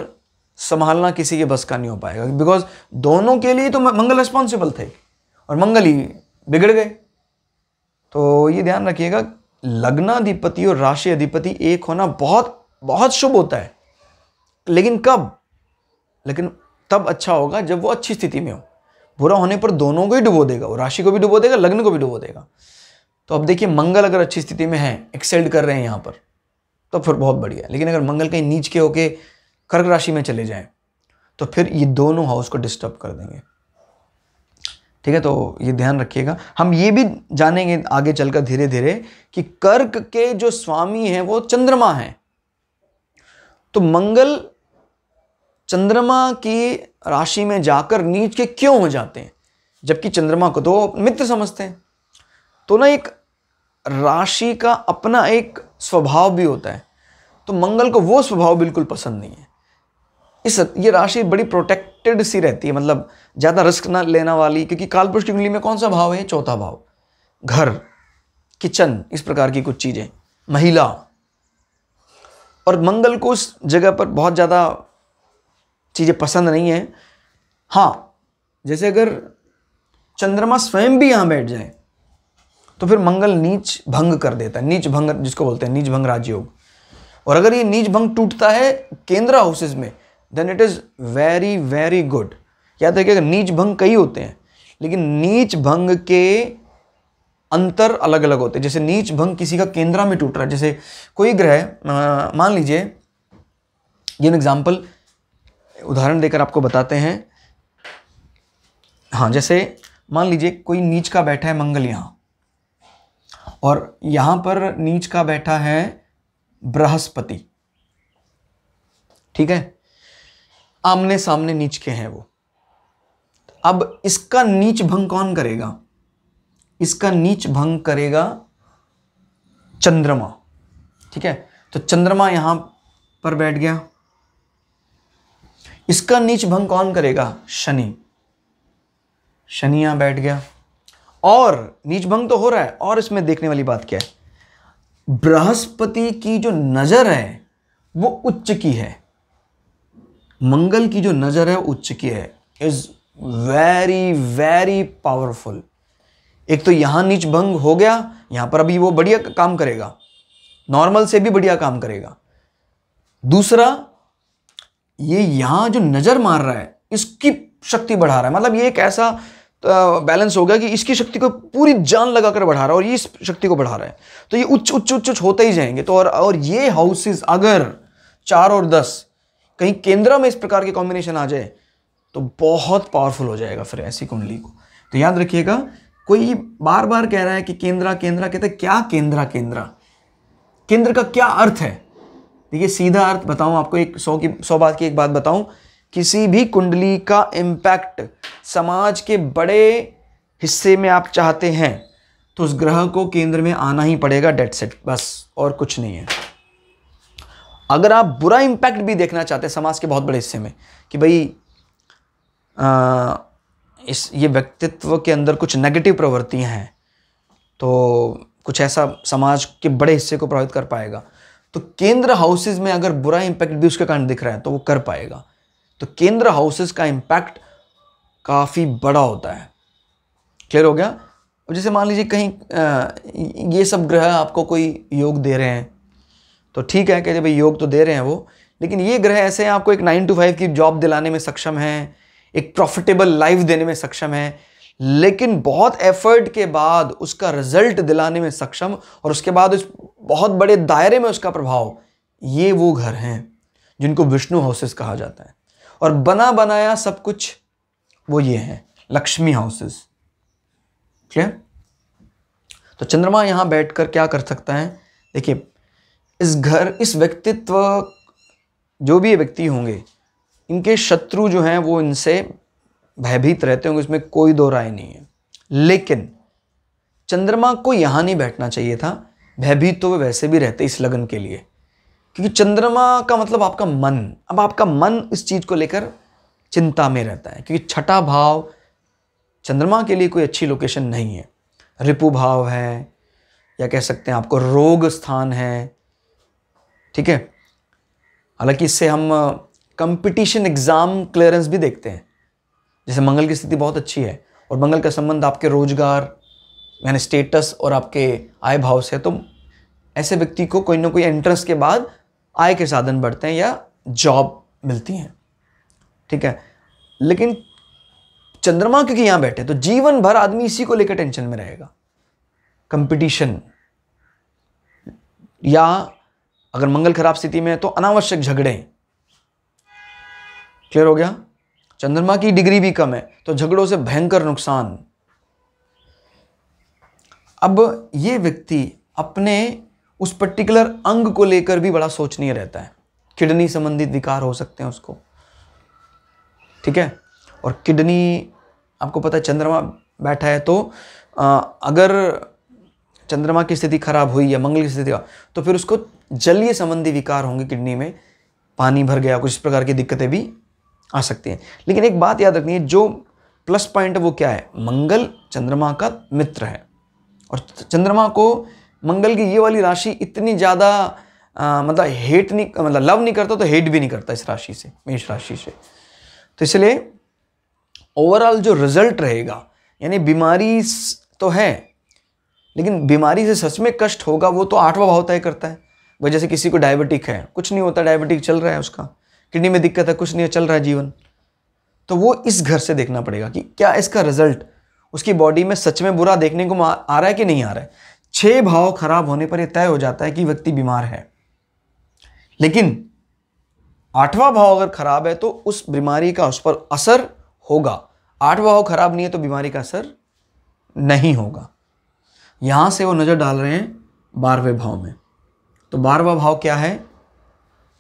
संभालना किसी के बस का नहीं हो पाएगा बिकॉज दोनों के लिए तो मंगल रिस्पॉन्सिबल थे और मंगल ही बिगड़ गए तो ये ध्यान रखिएगा लग्नाधिपति और राशि अधिपति एक होना बहुत बहुत शुभ होता है लेकिन कब लेकिन तब अच्छा होगा जब वो अच्छी स्थिति में हो बुरा होने पर दोनों को ही डुबो देगा वो राशि को भी डुबो देगा लग्न को भी डुबो देगा तो अब देखिए मंगल अगर अच्छी स्थिति में है एक्सेल्ड कर रहे हैं यहाँ पर तो फिर बहुत बढ़िया लेकिन अगर मंगल कहीं नीच के होके कर्क राशि में चले जाए तो फिर ये दोनों हाउस को डिस्टर्ब कर देंगे ठीक है तो ये ध्यान रखिएगा हम ये भी जानेंगे आगे चलकर धीरे धीरे कि कर्क के जो स्वामी हैं वो चंद्रमा हैं तो मंगल चंद्रमा की राशि में जाकर नीच के क्यों हो जाते हैं जबकि चंद्रमा को तो मित्र समझते हैं तो ना एक राशि का अपना एक स्वभाव भी होता है तो मंगल को वो स्वभाव बिल्कुल पसंद नहीं है इस ये राशि बड़ी प्रोटेक्टेड सी रहती है मतलब ज़्यादा रिस्क ना लेना वाली क्योंकि कालपुरुष की उंगली में कौन सा भाव है चौथा भाव घर किचन इस प्रकार की कुछ चीज़ें महिला और मंगल को उस जगह पर बहुत ज़्यादा चीज़ें पसंद नहीं हैं हाँ जैसे अगर चंद्रमा स्वयं भी यहाँ बैठ जाए तो फिर मंगल नीच भंग कर देता है नीच भंग जिसको बोलते हैं नीच भंग राजयोग और अगर ये नीच भंग टूटता है केंद्र हाउसेज में then it is very very good याद अगर नीच भंग कई होते हैं लेकिन नीच भंग के अंतर अलग अलग होते हैं जैसे नीच भंग किसी का केंद्रा में टूट रहा है जैसे कोई ग्रह मान लीजिए ये एग्जाम्पल उदाहरण देकर आपको बताते हैं हाँ जैसे मान लीजिए कोई नीच का बैठा है मंगल यहाँ और यहाँ पर नीच का बैठा है बृहस्पति ठीक है आमने सामने नीच के हैं वो अब इसका नीच भंग कौन करेगा इसका नीच भंग करेगा चंद्रमा ठीक है तो चंद्रमा यहाँ पर बैठ गया इसका नीच भंग कौन करेगा शनि शनि यहां बैठ गया और नीच भंग तो हो रहा है और इसमें देखने वाली बात क्या है बृहस्पति की जो नज़र है वो उच्च की है मंगल की जो नज़र है उच्च की है इज़ वेरी वेरी पावरफुल एक तो यहां नीच भंग हो गया यहां पर अभी वो बढ़िया काम करेगा नॉर्मल से भी बढ़िया काम करेगा दूसरा ये यहाँ जो नज़र मार रहा है इसकी शक्ति बढ़ा रहा है मतलब ये एक ऐसा बैलेंस हो गया कि इसकी शक्ति को पूरी जान लगाकर बढ़ा रहा है और ये इस शक्ति को बढ़ा रहा है तो ये उच्च उच्च उच्च उच्च होते ही जाएंगे तो और और ये हाउसेस अगर चार और दस कहीं केंद्र में इस प्रकार के कॉम्बिनेशन आ जाए तो बहुत पावरफुल हो जाएगा फिर ऐसी कुंडली को तो याद रखिएगा कोई बार बार कह रहा है कि केंद्रा केंद्रा कहते क्या केंद्रा केंद्रा केंद्र का क्या अर्थ है देखिए सीधा अर्थ बताऊँ आपको एक सौ की सौ बात की एक बात बताऊँ किसी भी कुंडली का इम्पैक्ट समाज के बड़े हिस्से में आप चाहते हैं तो उस ग्रह को केंद्र में आना ही पड़ेगा डेट सेट बस और कुछ नहीं है अगर आप बुरा इम्पैक्ट भी देखना चाहते हैं समाज के बहुत बड़े हिस्से में कि भाई आ, इस ये व्यक्तित्व के अंदर कुछ नेगेटिव प्रवृत्तियाँ हैं तो कुछ ऐसा समाज के बड़े हिस्से को प्रभावित कर पाएगा तो केंद्र हाउसेज में अगर बुरा इंपैक्ट भी उसके कारण दिख रहा है तो वो कर पाएगा तो केंद्र हाउसेज का इम्पैक्ट काफ़ी बड़ा होता है क्लियर हो गया और जैसे मान लीजिए कहीं ये सब ग्रह आपको कोई योग दे रहे हैं तो ठीक है कि भाई योग तो दे रहे हैं वो लेकिन ये ग्रह ऐसे हैं आपको एक नाइन टू फाइव की जॉब दिलाने में सक्षम है एक प्रॉफिटेबल लाइफ देने में सक्षम है लेकिन बहुत एफर्ट के बाद उसका रिजल्ट दिलाने में सक्षम और उसके बाद उस बहुत बड़े दायरे में उसका प्रभाव ये वो घर हैं जिनको विष्णु हाउसेस कहा जाता है और बना बनाया सब कुछ वो ये हैं लक्ष्मी हाउसेस क्लियर तो चंद्रमा यहाँ बैठकर क्या कर सकता है देखिए इस घर इस व्यक्तित्व जो भी व्यक्ति होंगे इनके शत्रु जो हैं वो इनसे भयभीत रहते होंगे इसमें कोई दो राय नहीं है लेकिन चंद्रमा को यहाँ नहीं बैठना चाहिए था भयभीत तो वे वैसे भी रहते इस लगन के लिए क्योंकि चंद्रमा का मतलब आपका मन अब आपका मन इस चीज़ को लेकर चिंता में रहता है क्योंकि छठा भाव चंद्रमा के लिए कोई अच्छी लोकेशन नहीं है रिपु भाव है या कह सकते हैं आपको रोग स्थान है ठीक है हालांकि इससे हम कंपटीशन एग्ज़ाम क्लियरेंस भी देखते हैं जैसे मंगल की स्थिति बहुत अच्छी है और मंगल का संबंध आपके रोजगार यानी स्टेटस और आपके आय भाव से तो ऐसे व्यक्ति को कोई ना कोई एंट्रेंस के बाद आय के साधन बढ़ते हैं या जॉब मिलती हैं ठीक है लेकिन चंद्रमा क्योंकि यहाँ बैठे तो जीवन भर आदमी इसी को लेकर टेंशन में रहेगा कंपटीशन या अगर मंगल खराब स्थिति में है तो अनावश्यक झगड़े क्लियर हो गया चंद्रमा की डिग्री भी कम है तो झगड़ों से भयंकर नुकसान अब ये व्यक्ति अपने उस पर्टिकुलर अंग को लेकर भी बड़ा सोचनीय रहता है किडनी संबंधित विकार हो सकते हैं उसको ठीक है और किडनी आपको पता है चंद्रमा बैठा है तो आ, अगर चंद्रमा की स्थिति खराब हुई या मंगल की स्थिति तो फिर उसको जलीय संबंधी विकार होंगे किडनी में पानी भर गया कुछ इस प्रकार की दिक्कतें भी आ सकते हैं लेकिन एक बात याद रखनी है जो प्लस पॉइंट है वो क्या है मंगल चंद्रमा का मित्र है और चंद्रमा को मंगल की ये वाली राशि इतनी ज़्यादा मतलब हेट नहीं मतलब लव नहीं करता तो हेट भी नहीं करता इस राशि से मेष राशि से तो इसलिए ओवरऑल जो रिजल्ट रहेगा यानी बीमारी तो है लेकिन बीमारी से सच में कष्ट होगा वो तो आठवां भाव तय करता है वह जैसे किसी को डायबिटिक है कुछ नहीं होता डायबिटिक चल रहा है उसका किडनी में दिक्कत है कुछ नहीं चल रहा है जीवन तो वो इस घर से देखना पड़ेगा कि क्या इसका रिजल्ट उसकी बॉडी में सच में बुरा देखने को आ रहा है कि नहीं आ रहा है छः भाव खराब होने पर यह तय हो जाता है कि व्यक्ति बीमार है लेकिन आठवां भाव अगर खराब है तो उस बीमारी का उस पर असर होगा आठवां भाव खराब नहीं है तो बीमारी का असर नहीं होगा यहाँ से वो नज़र डाल रहे हैं बारहवें भाव में तो बारहवा भाव क्या है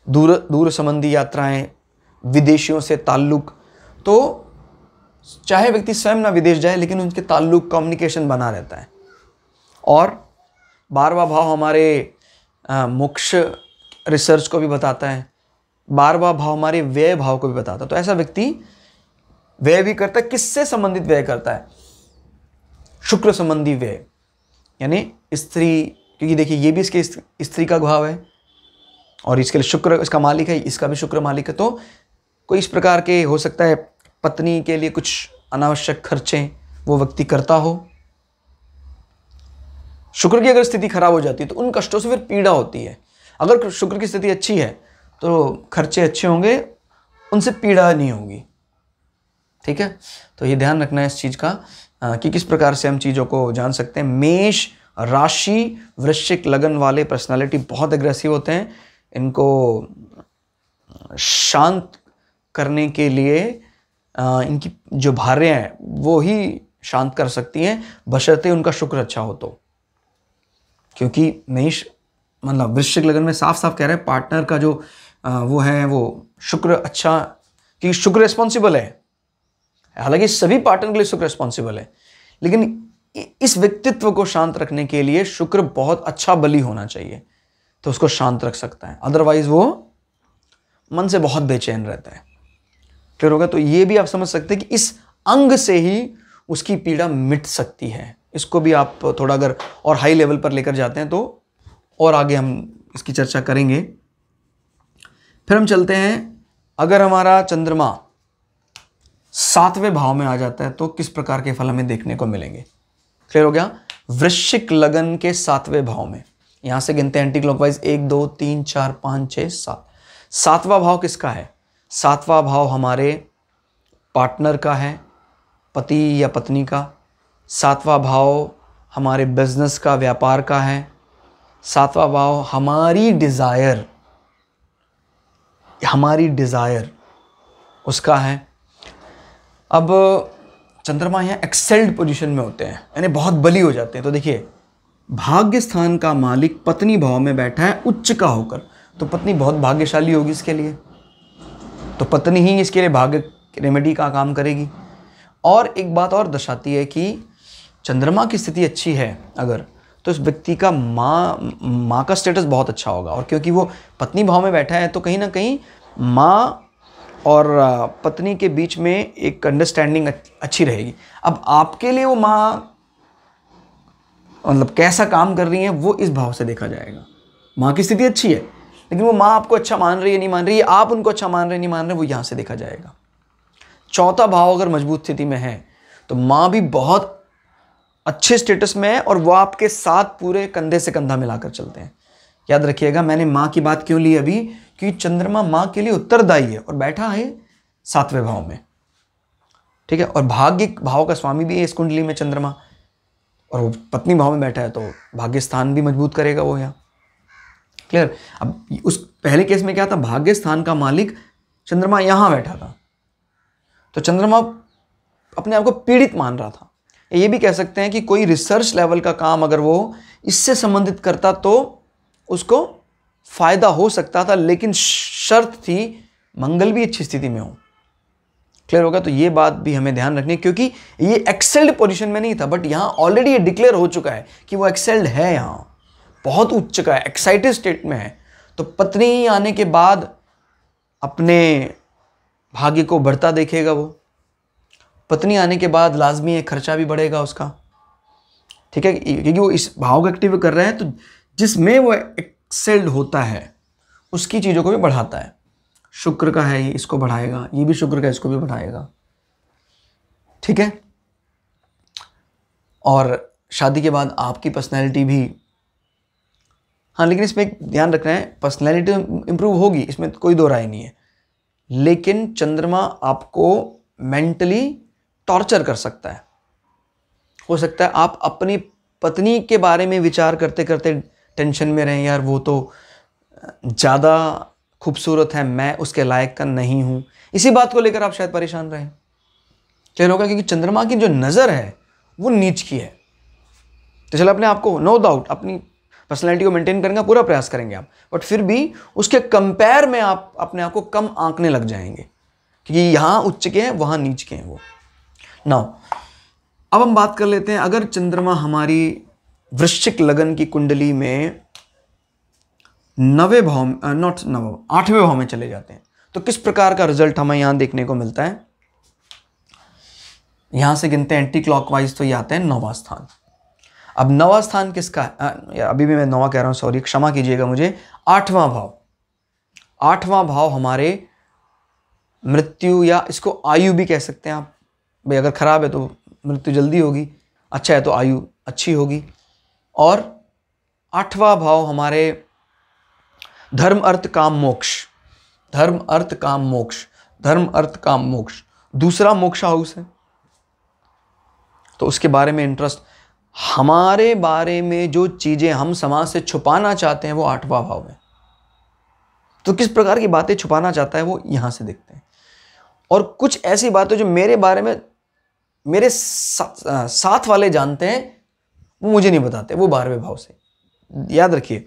दूर दूर संबंधी यात्राएं विदेशियों से ताल्लुक तो चाहे व्यक्ति स्वयं ना विदेश जाए लेकिन उनके ताल्लुक कम्युनिकेशन बना रहता है और बारवा भाव हमारे मोक्ष रिसर्च को भी बताता है बारवा भाव हमारे व्यय भाव को भी बताता है तो ऐसा व्यक्ति व्यय भी करता है किससे संबंधित व्यय करता है शुक्र संबंधी व्यय यानी स्त्री क्योंकि देखिए ये भी इसके स्त्री का भाव है और इसके लिए शुक्र इसका मालिक है इसका भी शुक्र मालिक है तो कोई इस प्रकार के हो सकता है पत्नी के लिए कुछ अनावश्यक खर्चे वो व्यक्ति करता हो शुक्र की अगर स्थिति खराब हो जाती है तो उन कष्टों से फिर पीड़ा होती है अगर शुक्र की स्थिति अच्छी है तो खर्चे अच्छे होंगे उनसे पीड़ा नहीं होगी ठीक है तो ये ध्यान रखना है इस चीज़ का कि किस प्रकार से हम चीज़ों को जान सकते हैं मेष राशि वृश्चिक लगन वाले पर्सनालिटी बहुत अग्रेसिव होते हैं इनको शांत करने के लिए इनकी जो भार्य हैं वो ही शांत कर सकती हैं बशर्ते उनका शुक्र अच्छा हो तो क्योंकि मेष मतलब वृश्चिक लगन में साफ साफ कह रहे हैं पार्टनर का जो वो है वो शुक्र अच्छा क्योंकि शुक्र रिस्पॉन्सिबल है हालांकि सभी पार्टनर के लिए शुक्र रिस्पॉन्सिबल है लेकिन इस व्यक्तित्व को शांत रखने के लिए शुक्र बहुत अच्छा बलि होना चाहिए तो उसको शांत रख सकता है अदरवाइज वो मन से बहुत बेचैन रहता है क्लियर होगा तो ये भी आप समझ सकते हैं कि इस अंग से ही उसकी पीड़ा मिट सकती है इसको भी आप थोड़ा अगर और हाई लेवल पर लेकर जाते हैं तो और आगे हम इसकी चर्चा करेंगे फिर हम चलते हैं अगर हमारा चंद्रमा सातवें भाव में आ जाता है तो किस प्रकार के फल हमें देखने को मिलेंगे क्लियर हो गया वृश्चिक लगन के सातवें भाव में यहाँ से गिनते हैं एंटी क्लॉकवाइज एक दो तीन चार पाँच छः सात सातवां भाव किसका है सातवां भाव हमारे पार्टनर का है पति या पत्नी का सातवां भाव हमारे बिजनेस का व्यापार का है सातवां भाव हमारी डिज़ायर हमारी डिज़ायर उसका है अब चंद्रमा यहाँ एक्सेल्ड पोजीशन में होते हैं यानी बहुत बली हो जाते हैं तो देखिए भाग्य स्थान का मालिक पत्नी भाव में बैठा है उच्च का होकर तो पत्नी बहुत भाग्यशाली होगी इसके लिए तो पत्नी ही इसके लिए भाग्य रेमेडी का काम करेगी और एक बात और दर्शाती है कि चंद्रमा की स्थिति अच्छी है अगर तो इस व्यक्ति का माँ माँ का स्टेटस बहुत अच्छा होगा और क्योंकि वो पत्नी भाव में बैठा है तो कहीं ना कहीं माँ और पत्नी के बीच में एक अंडरस्टैंडिंग अच्छी रहेगी अब आपके लिए वो माँ मतलब कैसा काम कर रही हैं वो इस भाव से देखा जाएगा माँ की स्थिति अच्छी है लेकिन वो माँ आपको अच्छा मान रही है नहीं मान रही है आप उनको अच्छा मान रहे नहीं मान रहे वो यहाँ से देखा जाएगा चौथा भाव अगर मजबूत स्थिति में है तो माँ भी बहुत अच्छे स्टेटस में है और वो आपके साथ पूरे कंधे से कंधा मिलाकर चलते हैं याद रखिएगा मैंने माँ की बात क्यों ली अभी क्योंकि चंद्रमा माँ के लिए उत्तरदायी है और बैठा है सातवें भाव में ठीक है और भाग्य भाव का स्वामी भी है इस कुंडली में चंद्रमा और वो पत्नी भाव में बैठा है तो भाग्य स्थान भी मजबूत करेगा वो यहाँ क्लियर अब उस पहले केस में क्या था भाग्य स्थान का मालिक चंद्रमा यहाँ बैठा था तो चंद्रमा अपने आप को पीड़ित मान रहा था ये भी कह सकते हैं कि कोई रिसर्च लेवल का काम अगर वो इससे संबंधित करता तो उसको फायदा हो सकता था लेकिन शर्त थी मंगल भी अच्छी स्थिति में हो क्लियर होगा तो ये बात भी हमें ध्यान रखनी है क्योंकि ये एक्सेल्ड पोजीशन में नहीं था बट यहाँ ऑलरेडी ये डिक्लेयर हो चुका है कि वो एक्सेल्ड है यहाँ बहुत उच्च का है एक्साइटेड स्टेट में है तो पत्नी आने के बाद अपने भाग्य को बढ़ता देखेगा वो पत्नी आने के बाद लाजमी है खर्चा भी बढ़ेगा उसका ठीक है क्योंकि वो इस भाव को एक्टिव कर रहा है तो जिसमें वो एक्सेल्ड होता है उसकी चीज़ों को भी बढ़ाता है शुक्र का है ये इसको बढ़ाएगा ये भी शुक्र का इसको भी बढ़ाएगा ठीक है और शादी के बाद आपकी पर्सनैलिटी भी हाँ लेकिन इसमें एक ध्यान रखना है पर्सनैलिटी इम्प्रूव होगी इसमें कोई दो राय नहीं है लेकिन चंद्रमा आपको मेंटली टॉर्चर कर सकता है हो सकता है आप अपनी पत्नी के बारे में विचार करते करते टेंशन में रहें यार वो तो ज़्यादा खूबसूरत है मैं उसके लायक का नहीं हूँ इसी बात को लेकर आप शायद परेशान रहें कह होगा क्योंकि चंद्रमा की जो नज़र है वो नीच की है तो चलो अपने आप को नो डाउट अपनी पर्सनैलिटी को मेंटेन करने का पूरा प्रयास करेंगे आप बट फिर भी उसके कंपेयर में आप अपने आप को कम आंकने लग जाएंगे क्योंकि यहाँ उच्च के हैं वहाँ नीच के हैं वो नाउ अब हम बात कर लेते हैं अगर चंद्रमा हमारी वृश्चिक लगन की कुंडली में नवे भाव नॉट नव आठवें भाव में चले जाते हैं तो किस प्रकार का रिजल्ट हमें यहाँ देखने को मिलता है यहाँ से गिनते हैं एंटी क्लॉकवाइज तो ये आते हैं नौवा स्थान अब नवा स्थान किसका है अभी भी मैं नवा कह रहा हूँ सॉरी क्षमा कीजिएगा मुझे आठवां भाव आठवां भाव हमारे मृत्यु या इसको आयु भी कह सकते हैं आप भाई अगर ख़राब है तो मृत्यु जल्दी होगी अच्छा है तो आयु अच्छी होगी और आठवां भाव हमारे धर्म अर्थ काम मोक्ष धर्म अर्थ काम मोक्ष धर्म अर्थ काम मोक्ष दूसरा मोक्ष हाउस है तो उसके बारे में इंटरेस्ट हमारे बारे में जो चीज़ें हम समाज से छुपाना चाहते हैं वो आठवा भाव है तो किस प्रकार की बातें छुपाना चाहता है वो यहाँ से देखते हैं और कुछ ऐसी बातें जो मेरे बारे में मेरे सा, साथ वाले जानते हैं वो मुझे नहीं बताते वो बारहवें भाव से याद रखिए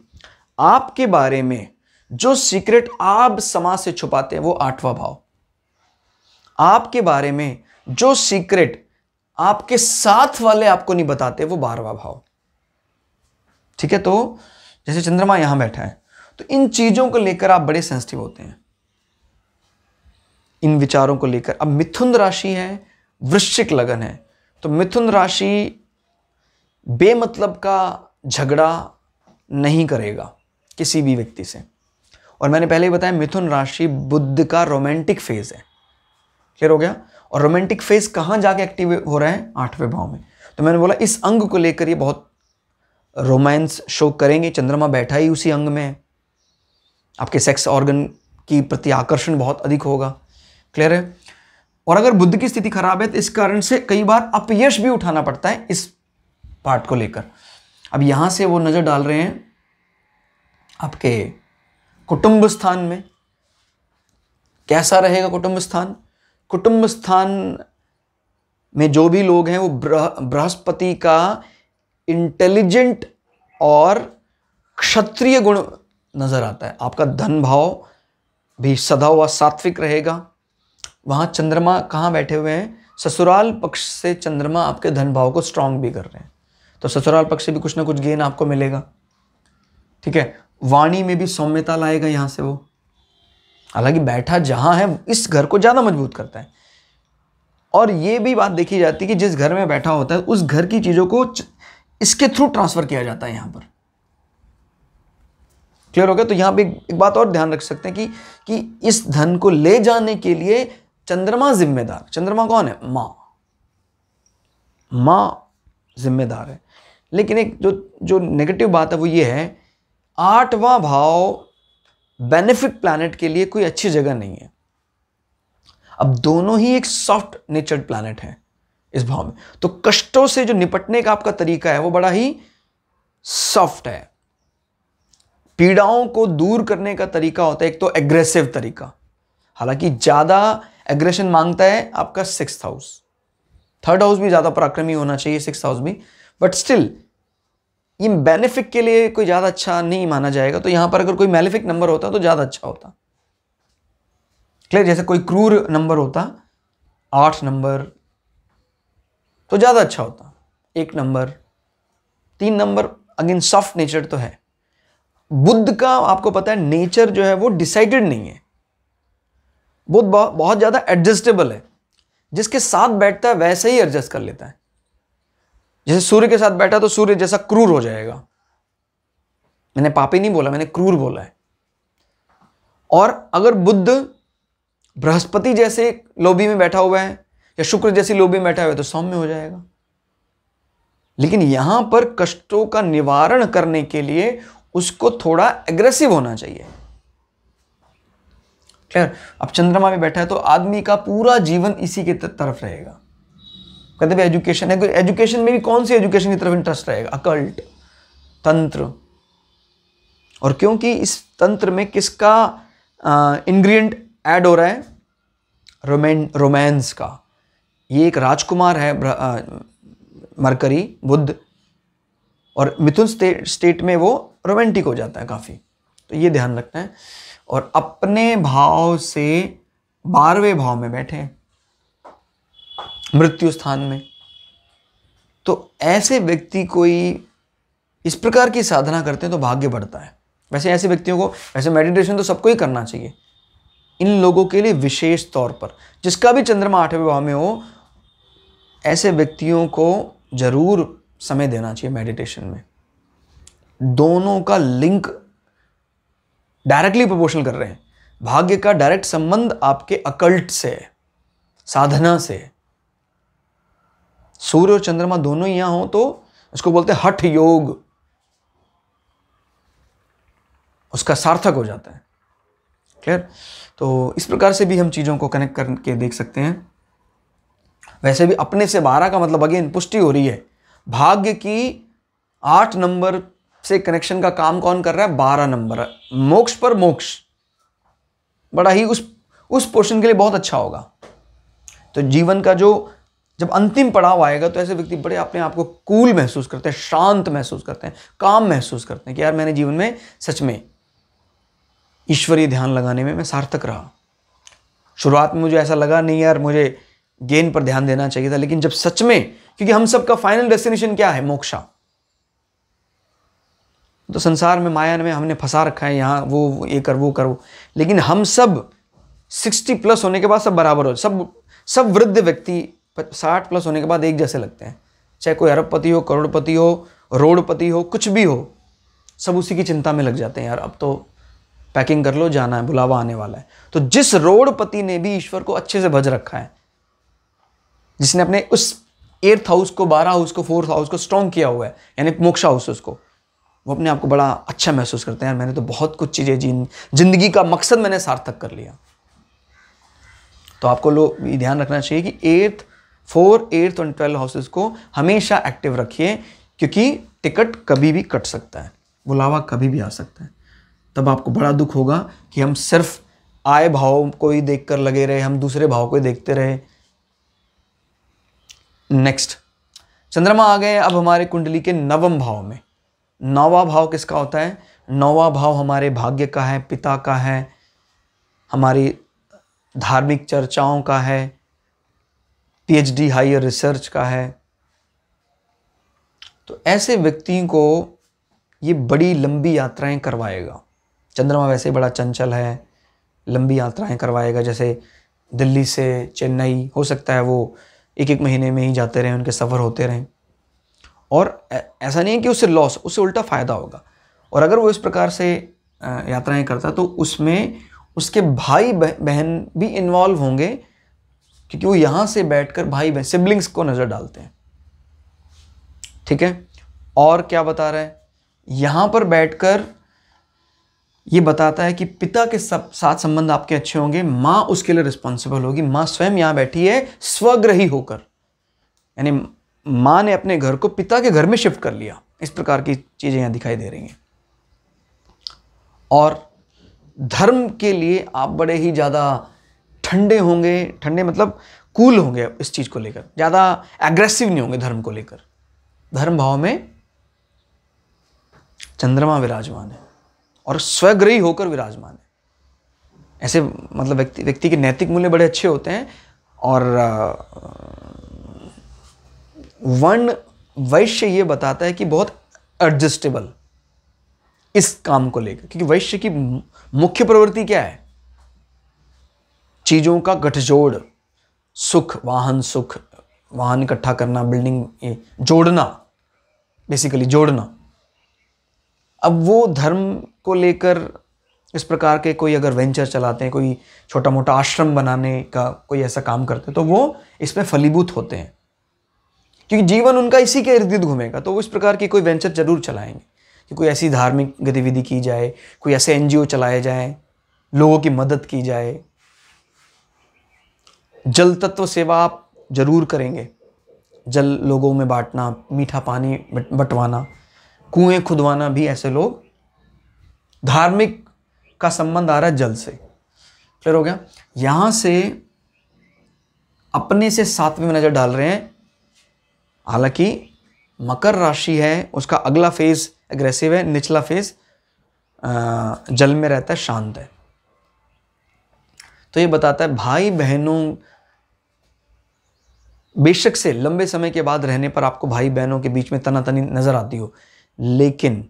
आपके बारे में जो सीक्रेट आप समाज से छुपाते हैं वो आठवां भाव आपके बारे में जो सीक्रेट आपके साथ वाले आपको नहीं बताते वो बारहवा भाव ठीक है तो जैसे चंद्रमा यहां बैठा है तो इन चीजों को लेकर आप बड़े सेंसिटिव होते हैं इन विचारों को लेकर अब मिथुन राशि है वृश्चिक लगन है तो मिथुन राशि बेमतलब का झगड़ा नहीं करेगा किसी भी व्यक्ति से और मैंने पहले ही बताया मिथुन राशि बुद्ध का रोमांटिक फेज है क्लियर हो गया और रोमांटिक फेज कहाँ जाके एक्टिव हो रहे हैं आठवें भाव में तो मैंने बोला इस अंग को लेकर ये बहुत रोमांस शो करेंगे चंद्रमा बैठा ही उसी अंग में आपके सेक्स ऑर्गन की प्रति आकर्षण बहुत अधिक होगा क्लियर है और अगर बुद्ध की स्थिति खराब है तो इस कारण से कई बार अपयश भी उठाना पड़ता है इस पार्ट को लेकर अब यहां से वो नजर डाल रहे हैं आपके कुटुंब स्थान में कैसा रहेगा कुटुंब स्थान कुटुंब स्थान में जो भी लोग हैं वो बृहस्पति का इंटेलिजेंट और क्षत्रिय गुण नज़र आता है आपका धन भाव भी सदा हुआ सात्विक रहेगा वहाँ चंद्रमा कहाँ बैठे हुए हैं ससुराल पक्ष से चंद्रमा आपके धन भाव को स्ट्रांग भी कर रहे हैं तो ससुराल पक्ष से भी कुछ ना कुछ गेन आपको मिलेगा ठीक है वाणी में भी सौम्यता लाएगा यहां से वो हालांकि बैठा जहां है इस घर को ज़्यादा मजबूत करता है और ये भी बात देखी जाती है कि जिस घर में बैठा होता है उस घर की चीज़ों को इसके थ्रू ट्रांसफ़र किया जाता है यहां पर क्लियर हो गया तो यहां पे एक बात और ध्यान रख सकते हैं कि कि इस धन को ले जाने के लिए चंद्रमा जिम्मेदार चंद्रमा कौन है माँ माँ जिम्मेदार है लेकिन एक जो जो नेगेटिव बात है वो ये है आठवां भाव बेनिफिट प्लानट के लिए कोई अच्छी जगह नहीं है अब दोनों ही एक सॉफ्ट नेचर्ड प्लानट है इस भाव में तो कष्टों से जो निपटने का आपका तरीका है वो बड़ा ही सॉफ्ट है पीड़ाओं को दूर करने का तरीका होता है एक तो एग्रेसिव तरीका हालांकि ज़्यादा एग्रेशन मांगता है आपका सिक्स हाउस थर्ड हाउस भी ज़्यादा पराक्रमी होना चाहिए सिक्स हाउस भी बट स्टिल ये बेनिफिक के लिए कोई ज़्यादा अच्छा नहीं माना जाएगा तो यहाँ पर अगर कोई मेलिफिक नंबर होता तो ज़्यादा अच्छा होता क्लियर जैसे कोई क्रूर नंबर होता आठ नंबर तो ज़्यादा अच्छा होता एक नंबर तीन नंबर अगेन सॉफ्ट नेचर तो है बुद्ध का आपको पता है नेचर जो है वो डिसाइडेड नहीं है बुद्ध बहुत ज़्यादा एडजस्टेबल है जिसके साथ बैठता है वैसे ही एडजस्ट कर लेता है जैसे सूर्य के साथ बैठा तो सूर्य जैसा क्रूर हो जाएगा मैंने पापी नहीं बोला मैंने क्रूर बोला है और अगर बुद्ध बृहस्पति जैसे लोभी में बैठा हुआ है या शुक्र जैसी लोभी में बैठा हुआ है तो सौम्य हो जाएगा लेकिन यहां पर कष्टों का निवारण करने के लिए उसको थोड़ा एग्रेसिव होना चाहिए क्लियर अब चंद्रमा में बैठा है तो आदमी का पूरा जीवन इसी के तरफ रहेगा कहते भाई एजुकेशन है एजुकेशन में भी कौन सी एजुकेशन की तरफ इंटरेस्ट रहेगा अकल्ट तंत्र और क्योंकि इस तंत्र में किसका इंग्रेडिएंट ऐड हो रहा है रोमैन रोमांस का ये एक राजकुमार है मरकरी बुद्ध और मिथुन स्टेट स्टेट में वो रोमांटिक हो जाता है काफ़ी तो ये ध्यान रखना है और अपने भाव से बारहवें भाव में बैठे मृत्यु स्थान में तो ऐसे व्यक्ति कोई इस प्रकार की साधना करते हैं तो भाग्य बढ़ता है वैसे ऐसे व्यक्तियों को वैसे मेडिटेशन तो सबको ही करना चाहिए इन लोगों के लिए विशेष तौर पर जिसका भी चंद्रमा आठवें भाव में हो ऐसे व्यक्तियों को जरूर समय देना चाहिए मेडिटेशन में दोनों का लिंक डायरेक्टली प्रपोशन कर रहे हैं भाग्य का डायरेक्ट संबंध आपके अकल्ट से साधना से है सूर्य और चंद्रमा दोनों ही यहां हो तो उसको बोलते हैं हठ योग उसका सार्थक हो जाता है क्लियर तो इस प्रकार से भी हम चीज़ों को कनेक्ट करके देख सकते हैं वैसे भी अपने से बारह का मतलब अगेन पुष्टि हो रही है भाग्य की आठ नंबर से कनेक्शन का काम कौन कर रहा है बारह नंबर मोक्ष पर मोक्ष बड़ा ही उस उस पोर्शन के लिए बहुत अच्छा होगा तो जीवन का जो जब अंतिम पड़ाव आएगा तो ऐसे व्यक्ति बड़े अपने आप को कूल महसूस करते हैं शांत महसूस करते हैं काम महसूस करते हैं कि यार मैंने जीवन में सच में ईश्वरीय ध्यान लगाने में मैं सार्थक रहा शुरुआत में मुझे ऐसा लगा नहीं यार मुझे गेन पर ध्यान देना चाहिए था लेकिन जब सच में क्योंकि हम सब का फाइनल डेस्टिनेशन क्या है मोक्षा तो संसार में माया में हमने फंसा रखा है यहाँ वो ये कर वो कर वो लेकिन हम सब सिक्सटी प्लस होने के बाद सब बराबर हो सब सब वृद्ध व्यक्ति साठ प्लस होने के बाद एक जैसे लगते हैं चाहे कोई अरबपति हो करोड़पति हो रोडपति हो कुछ भी हो सब उसी की चिंता में लग जाते हैं यार अब तो पैकिंग कर लो जाना है बुलावा आने वाला है तो जिस रोडपति ने भी ईश्वर को अच्छे से भज रखा है जिसने अपने उस एर्थ हाउस को बारह हाउस को फोर्थ हाउस को स्ट्रॉन्ग किया हुआ है यानी मोक्ष हाउस उसको वो अपने आप को बड़ा अच्छा महसूस करते हैं यार मैंने तो बहुत कुछ चीज़ें जी जिंदगी का मकसद मैंने सार्थक कर लिया तो आपको लोग ध्यान रखना चाहिए कि एर्थ फोर एट्थ और ट्वेल्थ हाउसेज को हमेशा एक्टिव रखिए क्योंकि टिकट कभी भी कट सकता है बुलावा कभी भी आ सकता है तब आपको बड़ा दुख होगा कि हम सिर्फ आय भाव को ही देख कर लगे रहे हम दूसरे भाव को ही देखते रहे नेक्स्ट चंद्रमा आ गए अब हमारे कुंडली के नवम भाव में नौवा भाव किसका होता है नौवा भाव हमारे भाग्य का है पिता का है हमारी धार्मिक चर्चाओं का है पीएचडी हायर रिसर्च का है तो ऐसे व्यक्ति को ये बड़ी लंबी यात्राएं करवाएगा चंद्रमा वैसे बड़ा चंचल है लंबी यात्राएं करवाएगा जैसे दिल्ली से चेन्नई हो सकता है वो एक एक महीने में ही जाते रहें उनके सफ़र होते रहें और ऐसा नहीं है कि उससे लॉस उससे उल्टा फ़ायदा होगा और अगर वो इस प्रकार से यात्राएं करता तो उसमें उसके भाई बहन भी इन्वॉल्व होंगे क्योंकि वो यहां से बैठकर भाई बहन सिबलिंग्स को नज़र डालते हैं ठीक है और क्या बता रहा है यहां पर बैठकर ये बताता है कि पिता के सब साथ संबंध आपके अच्छे होंगे मां उसके लिए रिस्पॉन्सिबल होगी मां स्वयं यहां बैठी है स्वग्रही होकर यानी मां ने अपने घर को पिता के घर में शिफ्ट कर लिया इस प्रकार की चीज़ें यहां दिखाई दे रही हैं और धर्म के लिए आप बड़े ही ज़्यादा ठंडे होंगे ठंडे मतलब कूल होंगे इस चीज़ को लेकर ज़्यादा एग्रेसिव नहीं होंगे धर्म को लेकर धर्म भाव में चंद्रमा विराजमान है और स्वग्रही होकर विराजमान है ऐसे मतलब व्यक्ति व्यक्ति के नैतिक मूल्य बड़े अच्छे होते हैं और वर्ण वैश्य ये बताता है कि बहुत एडजस्टेबल इस काम को लेकर क्योंकि वैश्य की मुख्य प्रवृत्ति क्या है चीज़ों का गठजोड़ सुख वाहन सुख वाहन इकट्ठा करना बिल्डिंग जोड़ना बेसिकली जोड़ना अब वो धर्म को लेकर इस प्रकार के कोई अगर वेंचर चलाते हैं कोई छोटा मोटा आश्रम बनाने का कोई ऐसा काम करते हैं तो वो इसमें फलीभूत होते हैं क्योंकि जीवन उनका इसी के इर्द गिर्द घूमेगा तो वो इस प्रकार की कोई वेंचर जरूर चलाएंगे कि कोई ऐसी धार्मिक गतिविधि की जाए कोई ऐसे एन चलाए जाएँ लोगों की मदद की जाए जल तत्व सेवा आप ज़रूर करेंगे जल लोगों में बांटना मीठा पानी बंटवाना कुएं खुदवाना भी ऐसे लोग धार्मिक का संबंध आ रहा है जल से क्लियर हो गया यहाँ से अपने से सातवें में नज़र डाल रहे हैं हालांकि मकर राशि है उसका अगला फेज एग्रेसिव है निचला फेज जल में रहता है शांत है तो ये बताता है भाई बहनों बेशक से लंबे समय के बाद रहने पर आपको भाई बहनों के बीच में तनातनी नज़र आती हो लेकिन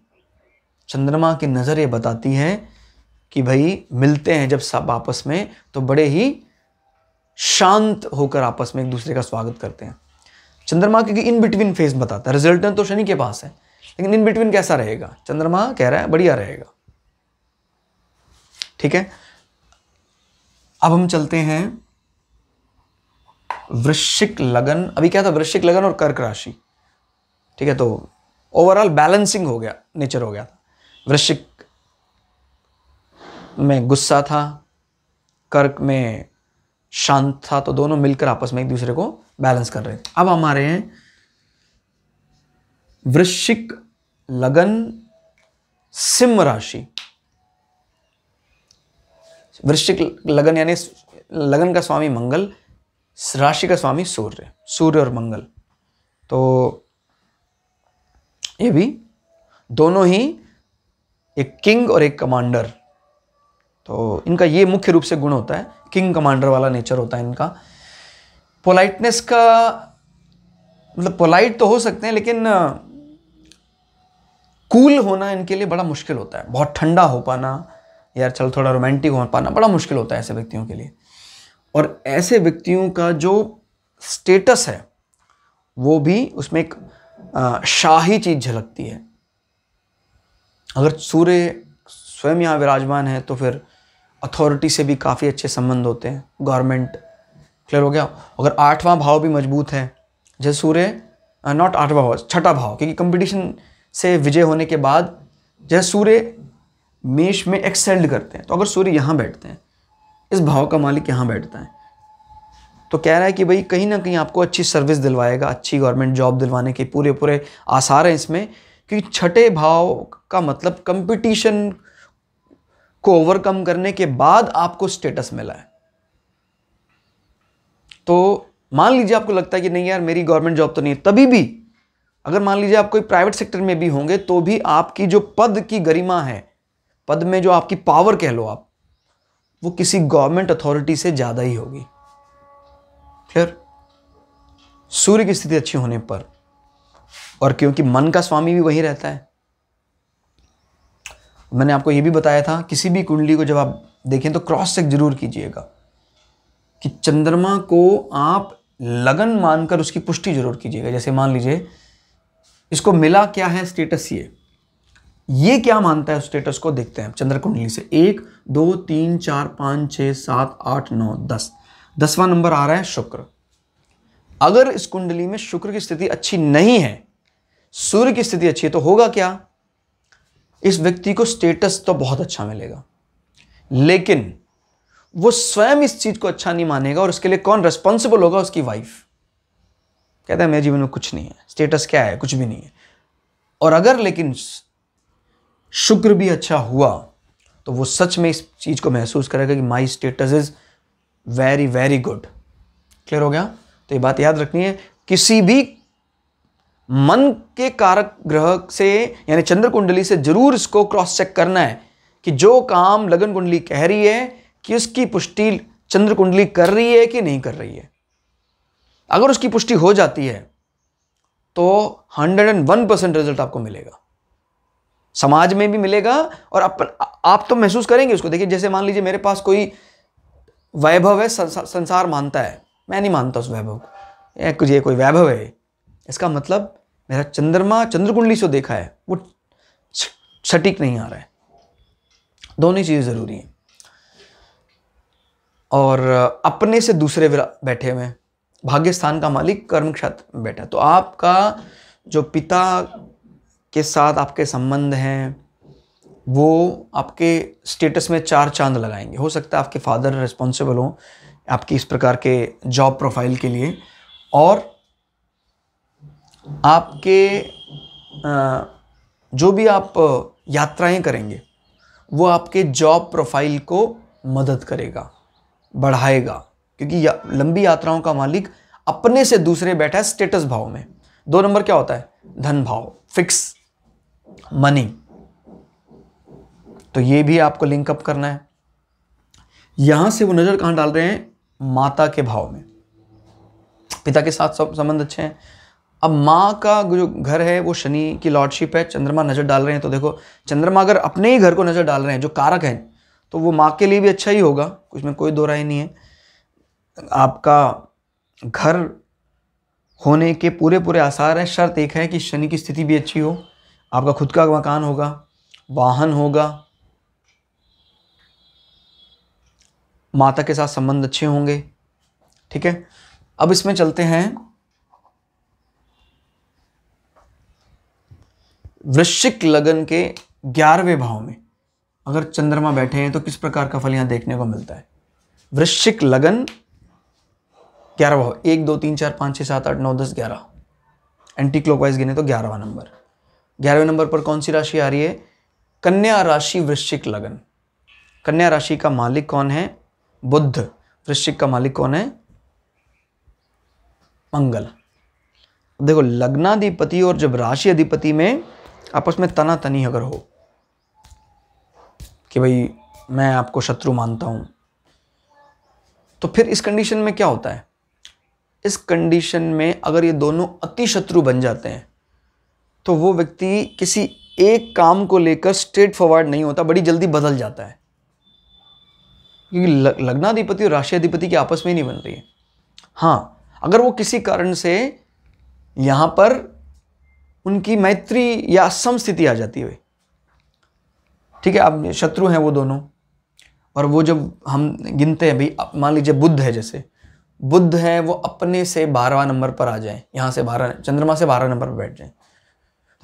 चंद्रमा की नज़र ये बताती है कि भाई मिलते हैं जब सब आपस में तो बड़े ही शांत होकर आपस में एक दूसरे का स्वागत करते हैं चंद्रमा क्योंकि इन बिटवीन फेज बताता है रिजल्ट तो शनि के पास है लेकिन इन बिटवीन कैसा रहेगा चंद्रमा कह रहा है बढ़िया रहेगा ठीक है अब हम चलते हैं वृश्चिक लगन अभी क्या था वृश्चिक लगन और कर्क राशि ठीक है तो ओवरऑल बैलेंसिंग हो गया नेचर हो गया था वृश्चिक में गुस्सा था कर्क में शांत था तो दोनों मिलकर आपस में एक दूसरे को बैलेंस कर रहे थे अब हमारे हैं वृश्चिक लगन सिम राशि वृश्चिक लगन यानी लगन का स्वामी मंगल राशि का स्वामी सूर्य सूर्य और मंगल तो ये भी दोनों ही एक किंग और एक कमांडर तो इनका ये मुख्य रूप से गुण होता है किंग कमांडर वाला नेचर होता है इनका पोलाइटनेस का मतलब पोलाइट तो हो सकते हैं लेकिन कूल होना इनके लिए बड़ा मुश्किल होता है बहुत ठंडा हो पाना यार चल थोड़ा रोमांटिक हो पाना बड़ा मुश्किल होता है ऐसे व्यक्तियों के लिए और ऐसे व्यक्तियों का जो स्टेटस है वो भी उसमें एक शाही चीज़ झलकती है अगर सूर्य स्वयं यहाँ विराजमान है तो फिर अथॉरिटी से भी काफ़ी अच्छे संबंध होते हैं गवर्नमेंट क्लियर हो गया अगर आठवां भाव भी मजबूत है जैसे सूर्य नॉट आठवां भाव छठा भाव क्योंकि कंपटीशन से विजय होने के बाद जैसे सूर्य मेष में एक्सेल्ड करते हैं तो अगर सूर्य यहाँ बैठते हैं इस भाव का मालिक यहाँ बैठता है तो कह रहा है कि भाई कहीं ना कहीं आपको अच्छी सर्विस दिलवाएगा अच्छी गवर्नमेंट जॉब दिलवाने के पूरे पूरे आसार हैं इसमें क्योंकि छठे भाव का मतलब कंपटीशन को ओवरकम करने के बाद आपको स्टेटस मिला है तो मान लीजिए आपको लगता है कि नहीं यार मेरी गवर्नमेंट जॉब तो नहीं है तभी भी अगर मान लीजिए आप कोई प्राइवेट सेक्टर में भी होंगे तो भी आपकी जो पद की गरिमा है पद में जो आपकी पावर कह लो आप वो किसी गवर्नमेंट अथॉरिटी से ज़्यादा ही होगी क्लियर सूर्य की स्थिति अच्छी होने पर और क्योंकि मन का स्वामी भी वहीं रहता है मैंने आपको ये भी बताया था किसी भी कुंडली को जब आप देखें तो क्रॉस चेक जरूर कीजिएगा कि चंद्रमा को आप लगन मानकर उसकी पुष्टि जरूर कीजिएगा जैसे मान लीजिए इसको मिला क्या है स्टेटस ये ये क्या मानता है उस स्टेटस को देखते हैं चंद्र कुंडली से एक दो तीन चार पांच छ सात आठ नौ दस दसवां नंबर आ रहा है शुक्र अगर इस कुंडली में शुक्र की स्थिति अच्छी नहीं है सूर्य की स्थिति अच्छी है तो होगा क्या इस व्यक्ति को स्टेटस तो बहुत अच्छा मिलेगा लेकिन वो स्वयं इस चीज़ को अच्छा नहीं मानेगा और उसके लिए कौन रेस्पॉन्सिबल होगा उसकी वाइफ कहता है मेरे जीवन में कुछ नहीं है स्टेटस क्या है कुछ भी नहीं है और अगर लेकिन शुक्र भी अच्छा हुआ तो वो सच में इस चीज़ को महसूस करेगा कि my status is very very good clear हो गया तो ये बात याद रखनी है किसी भी मन के कारक ग्रह से यानी चंद्र कुंडली से जरूर इसको क्रॉस चेक करना है कि जो काम लगन कुंडली कह रही है कि उसकी पुष्टि चंद्र कुंडली कर रही है कि नहीं कर रही है अगर उसकी पुष्टि हो जाती है तो 101 परसेंट रिजल्ट आपको मिलेगा समाज में भी मिलेगा और अपन आप तो महसूस करेंगे उसको देखिए जैसे मान लीजिए मेरे पास कोई वैभव है संसार मानता है मैं नहीं मानता उस वैभव को कुछ ये कोई वैभव है इसका मतलब मेरा चंद्रमा चंद्रकुंडली से देखा है वो सटीक नहीं आ रहा है दोनों ही चीज़ें ज़रूरी हैं और अपने से दूसरे बैठे हुए हैं भाग्य स्थान का मालिक कर्म क्षेत्र में बैठा तो आपका जो पिता के साथ आपके संबंध हैं वो आपके स्टेटस में चार चांद लगाएंगे हो सकता है आपके फादर रिस्पॉन्सिबल हों आपकी इस प्रकार के जॉब प्रोफाइल के लिए और आपके जो भी आप यात्राएं करेंगे वो आपके जॉब प्रोफाइल को मदद करेगा बढ़ाएगा क्योंकि या, लंबी यात्राओं का मालिक अपने से दूसरे बैठा है स्टेटस भाव में दो नंबर क्या होता है धन भाव फिक्स मनी तो ये भी आपको लिंक अप करना है यहां से वो नज़र कहाँ डाल रहे हैं माता के भाव में पिता के साथ सब संबंध अच्छे हैं अब माँ का जो घर है वो शनि की लॉर्डशिप है चंद्रमा नज़र डाल रहे हैं तो देखो चंद्रमा अगर अपने ही घर को नज़र डाल रहे हैं जो कारक हैं तो वो माँ के लिए भी अच्छा ही होगा उसमें कोई दो राय नहीं है आपका घर होने के पूरे पूरे आसार हैं शर्त एक है कि शनि की स्थिति भी अच्छी हो आपका खुद का मकान होगा वाहन होगा माता के साथ संबंध अच्छे होंगे ठीक है अब इसमें चलते हैं वृश्चिक लगन के ग्यारहवें भाव में अगर चंद्रमा बैठे हैं तो किस प्रकार का फल यहां देखने को मिलता है वृश्चिक लगन ग्यारह भाव एक दो तीन चार पांच छह सात आठ नौ दस ग्यारह एंटी क्लॉकवाइज गिने तो ग्यारहवा नंबर ग्यारहवें नंबर पर कौन सी राशि आ रही है कन्या राशि वृश्चिक लगन कन्या राशि का मालिक कौन है बुद्ध वृश्चिक का मालिक कौन है मंगल देखो लग्नाधिपति और जब राशि अधिपति में आपस में तना तनी अगर हो कि भाई मैं आपको शत्रु मानता हूं तो फिर इस कंडीशन में क्या होता है इस कंडीशन में अगर ये दोनों अति शत्रु बन जाते हैं तो वो व्यक्ति किसी एक काम को लेकर स्ट्रेट फॉरवर्ड नहीं होता बड़ी जल्दी बदल जाता है क्योंकि लग्नाधिपति और अधिपति की आपस में ही नहीं बन रही है हाँ अगर वो किसी कारण से यहाँ पर उनकी मैत्री या समस्थिति आ जाती है ठीक है अब शत्रु हैं वो दोनों और वो जब हम गिनते हैं भाई मान लीजिए बुद्ध है जैसे बुद्ध है वो अपने से बारहवा नंबर पर आ जाए यहाँ से बारह चंद्रमा से बारह नंबर पर बैठ जाए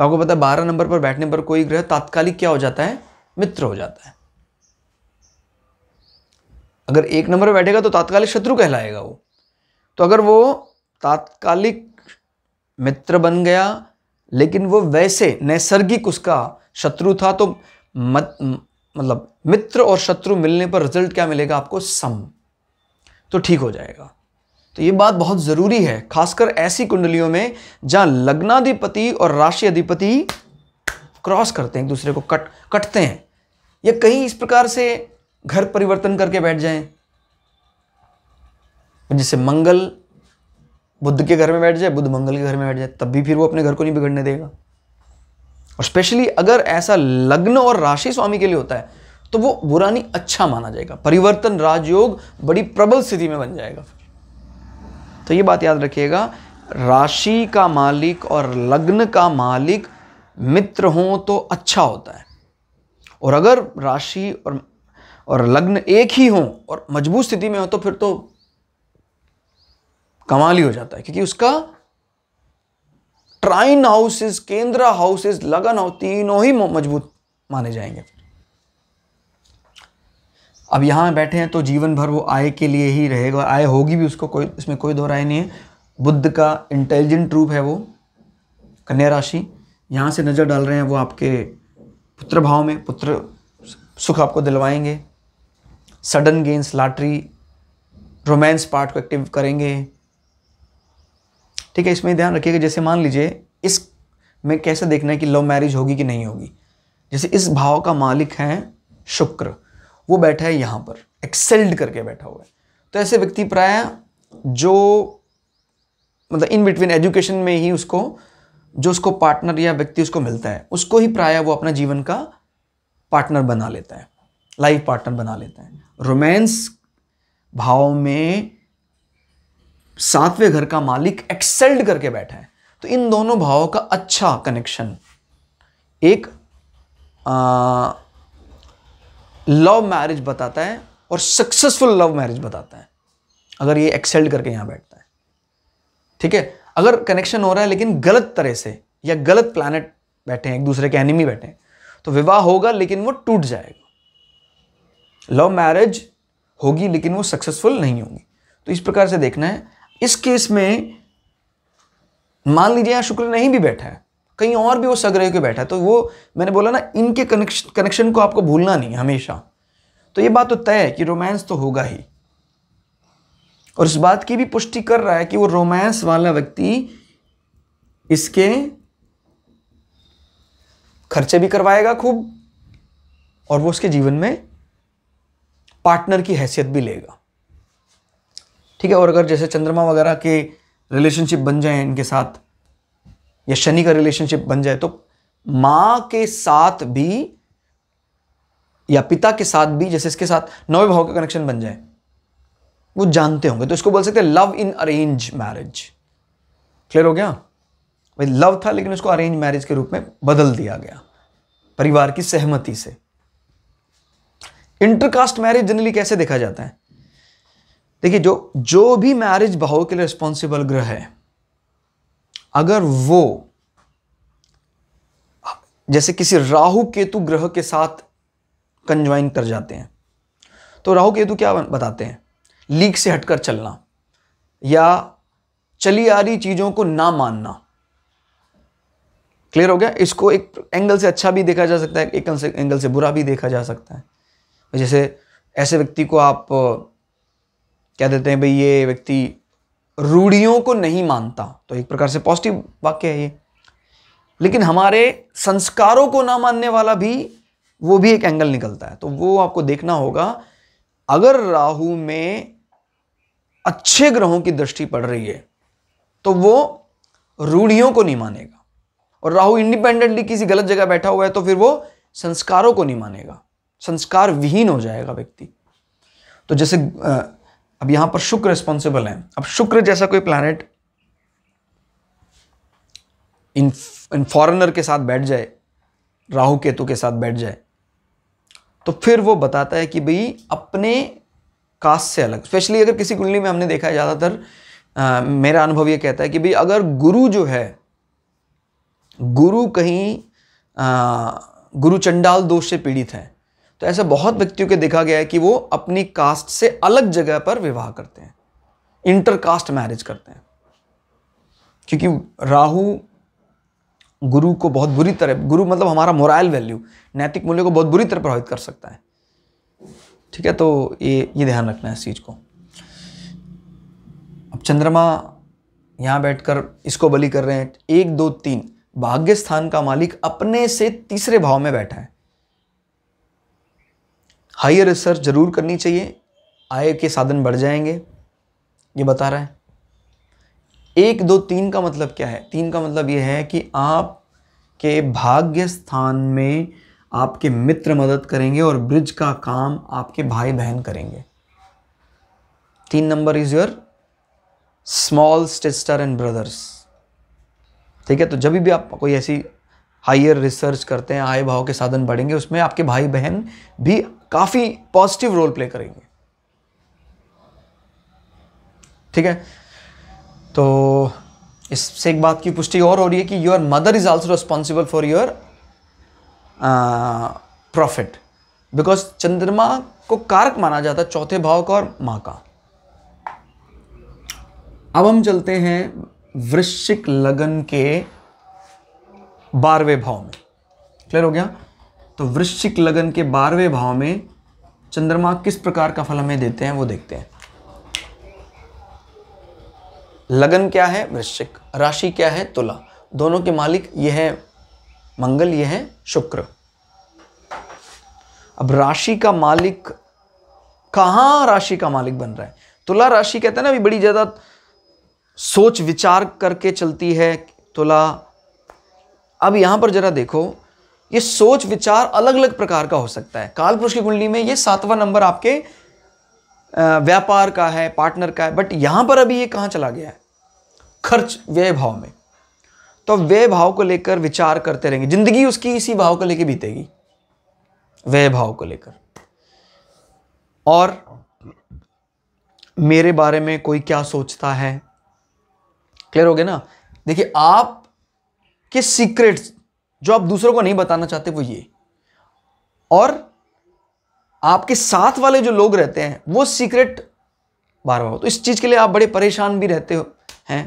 तो आपको पता है बारह नंबर पर बैठने पर कोई ग्रह तात्कालिक क्या हो जाता है मित्र हो जाता है अगर एक नंबर पर बैठेगा तो तात्कालिक शत्रु कहलाएगा वो तो अगर वो तात्कालिक मित्र बन गया लेकिन वो वैसे नैसर्गिक उसका शत्रु था तो मत मतलब मित्र और शत्रु मिलने पर रिजल्ट क्या मिलेगा आपको सम तो ठीक हो जाएगा तो ये बात बहुत ज़रूरी है खासकर ऐसी कुंडलियों में जहां लग्नाधिपति और राशि अधिपति क्रॉस करते हैं एक दूसरे को कट कटते हैं या कहीं इस प्रकार से घर परिवर्तन करके बैठ जाएं जैसे मंगल बुद्ध के घर में बैठ जाए बुद्ध मंगल के घर में बैठ जाए तब भी फिर वो अपने घर को नहीं बिगड़ने देगा और स्पेशली अगर ऐसा लग्न और राशि स्वामी के लिए होता है तो वो बुरा नहीं अच्छा माना जाएगा परिवर्तन राजयोग बड़ी प्रबल स्थिति में बन जाएगा तो ये बात याद रखिएगा राशि का मालिक और लग्न का मालिक मित्र हों तो अच्छा होता है और अगर राशि और और लग्न एक ही हों और मजबूत स्थिति में हो तो फिर तो कमाल ही हो जाता है क्योंकि उसका ट्राइन हाउसेस केंद्रा हाउसेस लगन हाउस तीनों ही मजबूत माने जाएंगे अब यहाँ बैठे हैं तो जीवन भर वो आय के लिए ही रहेगा आय होगी भी उसको कोई इसमें कोई दो नहीं है बुद्ध का इंटेलिजेंट रूप है वो कन्या राशि यहाँ से नज़र डाल रहे हैं वो आपके पुत्र भाव में पुत्र सुख आपको दिलवाएंगे sudden gains lottery romance part को एक्टिव करेंगे ठीक है इसमें ध्यान रखिएगा जैसे मान लीजिए इस में कैसे देखना है कि लव मैरिज होगी कि नहीं होगी जैसे इस भाव का मालिक है शुक्र वो बैठा है यहाँ पर एक्सेल्ड करके बैठा हुआ है तो ऐसे व्यक्ति प्राय जो मतलब इन बिटवीन एजुकेशन में ही उसको जो उसको पार्टनर या व्यक्ति उसको मिलता है उसको ही प्राय वो अपना जीवन का पार्टनर बना लेता है लाइफ पार्टनर बना लेता है रोमांस भाव में सातवें घर का मालिक एक्सेल्ड करके बैठा है तो इन दोनों भावों का अच्छा कनेक्शन एक आ, लव मैरिज बताता है और सक्सेसफुल लव मैरिज बताता है अगर ये एक्सेल करके यहाँ बैठता है ठीक है अगर कनेक्शन हो रहा है लेकिन गलत तरह से या गलत प्लानट बैठे हैं एक दूसरे के एनिमी बैठे हैं तो विवाह होगा लेकिन वो टूट जाएगा लव मैरिज होगी लेकिन वो सक्सेसफुल नहीं होगी तो इस प्रकार से देखना है इस केस में मान लीजिए यहाँ शुक्र नहीं भी बैठा है कहीं और भी वो सग्रह के बैठा है तो वो मैंने बोला ना इनके कनेक्शन कनेक्शन को आपको भूलना नहीं हमेशा तो ये बात तो तय है कि रोमांस तो होगा ही और इस बात की भी पुष्टि कर रहा है कि वो रोमांस वाला व्यक्ति इसके खर्चे भी करवाएगा खूब और वो उसके जीवन में पार्टनर की हैसियत भी लेगा ठीक है और अगर जैसे चंद्रमा वगैरह के रिलेशनशिप बन जाए इनके साथ या शनि का रिलेशनशिप बन जाए तो माँ के साथ भी या पिता के साथ भी जैसे इसके साथ नौवे भाव का कनेक्शन बन जाए वो जानते होंगे तो इसको बोल सकते हैं love in arrange marriage clear हो गया भाई लव था लेकिन उसको अरेंज मैरिज के रूप में बदल दिया गया परिवार की सहमति से इंटरकास्ट मैरिज जनरली कैसे देखा जाता है देखिए जो जो भी मैरिज भाव के लिए रिस्पॉन्सिबल ग्रह है अगर वो जैसे किसी राहु केतु ग्रह के साथ कंज्वाइन कर जाते हैं तो राहु केतु क्या बताते हैं लीक से हटकर चलना या चली आ रही चीज़ों को ना मानना क्लियर हो गया इसको एक एंगल से अच्छा भी देखा जा सकता है एक एंगल से बुरा भी देखा जा सकता है जैसे ऐसे व्यक्ति को आप क्या देते हैं भाई ये व्यक्ति रूढ़ियों को नहीं मानता तो एक प्रकार से पॉजिटिव वाक्य है ये लेकिन हमारे संस्कारों को ना मानने वाला भी वो भी एक एंगल निकलता है तो वो आपको देखना होगा अगर राहु में अच्छे ग्रहों की दृष्टि पड़ रही है तो वो रूढ़ियों को नहीं मानेगा और राहु इंडिपेंडेंटली किसी गलत जगह बैठा हुआ है तो फिर वो संस्कारों को नहीं मानेगा संस्कार विहीन हो जाएगा व्यक्ति तो जैसे अब यहां पर शुक्र रिस्पॉन्सिबल है अब शुक्र जैसा कोई प्लानट इन इन फॉरेनर के साथ बैठ जाए राहु केतु के साथ बैठ जाए तो फिर वो बताता है कि भाई अपने कास्ट से अलग स्पेशली अगर किसी कुंडली में हमने देखा है ज़्यादातर मेरा अनुभव ये कहता है कि भाई अगर गुरु जो है गुरु कहीं आ, गुरु चंडाल दोष से पीड़ित है तो ऐसे बहुत व्यक्तियों के देखा गया है कि वो अपनी कास्ट से अलग जगह पर विवाह करते हैं इंटर कास्ट मैरिज करते हैं क्योंकि राहु गुरु को बहुत बुरी तरह गुरु मतलब हमारा मोरल वैल्यू नैतिक मूल्य को बहुत बुरी तरह प्रभावित कर सकता है ठीक है तो ये ये ध्यान रखना है इस चीज़ को अब चंद्रमा यहाँ बैठकर इसको बलि कर रहे हैं एक दो तीन भाग्य स्थान का मालिक अपने से तीसरे भाव में बैठा है हायर रिसर्च ज़रूर करनी चाहिए आय के साधन बढ़ जाएंगे ये बता रहा है एक दो तीन का मतलब क्या है तीन का मतलब ये है कि आप के भाग्य स्थान में आपके मित्र मदद करेंगे और ब्रिज का काम आपके भाई बहन करेंगे तीन number is your small sister and brothers ठीक है तो जब भी आप कोई ऐसी हायर रिसर्च करते हैं आय भाव के साधन बढ़ेंगे उसमें आपके भाई बहन भी काफ़ी पॉजिटिव रोल प्ले करेंगे ठीक है तो इससे एक बात की पुष्टि और हो रही है कि your mother is also responsible for your profit because चंद्रमा को कारक माना जाता है चौथे भाव का और माँ का अब हम चलते हैं वृश्चिक लगन के बारहवें भाव में क्लियर हो गया तो वृश्चिक लगन के बारहवें भाव में चंद्रमा किस प्रकार का फल हमें देते हैं वो देखते हैं लगन क्या है वृश्चिक राशि क्या है तुला दोनों के मालिक यह है मंगल यह है शुक्र अब राशि का मालिक कहाँ राशि का मालिक बन रहा है तुला राशि कहते हैं ना अभी बड़ी ज़्यादा सोच विचार करके चलती है तुला अब यहाँ पर ज़रा देखो ये सोच विचार अलग अलग प्रकार का हो सकता है काल पुरुष की कुंडली में ये सातवां नंबर आपके व्यापार का है पार्टनर का है बट यहां पर अभी ये कहां चला गया है खर्च व्यय भाव में तो व्यय भाव को लेकर विचार करते रहेंगे जिंदगी उसकी इसी भाव को लेकर बीतेगी व्यय भाव को लेकर और मेरे बारे में कोई क्या सोचता है क्लियर हो गया ना देखिए आप के सीक्रेट्स जो आप दूसरों को नहीं बताना चाहते वो ये और आपके साथ वाले जो लोग रहते हैं वो सीक्रेट बारह हो तो इस चीज़ के लिए आप बड़े परेशान भी रहते हो हैं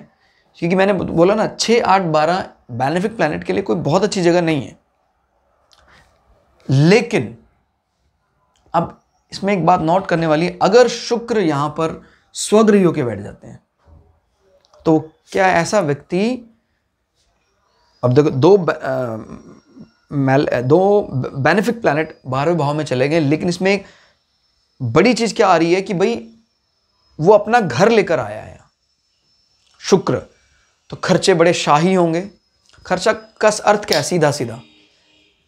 क्योंकि मैंने बोला ना छः आठ बारह बेनिफिक प्लानट के लिए कोई बहुत अच्छी जगह नहीं है लेकिन अब इसमें एक बात नोट करने वाली है अगर शुक्र यहाँ पर स्वग्रही होकर बैठ जाते हैं तो क्या ऐसा व्यक्ति अब देखो दो मेल दो बेनिफिक प्लानट बारहवें भाव में चले गए लेकिन इसमें एक बड़ी चीज़ क्या आ रही है कि भाई वो अपना घर लेकर आया है शुक्र तो खर्चे बड़े शाही होंगे खर्चा का अर्थ क्या है सीधा सीधा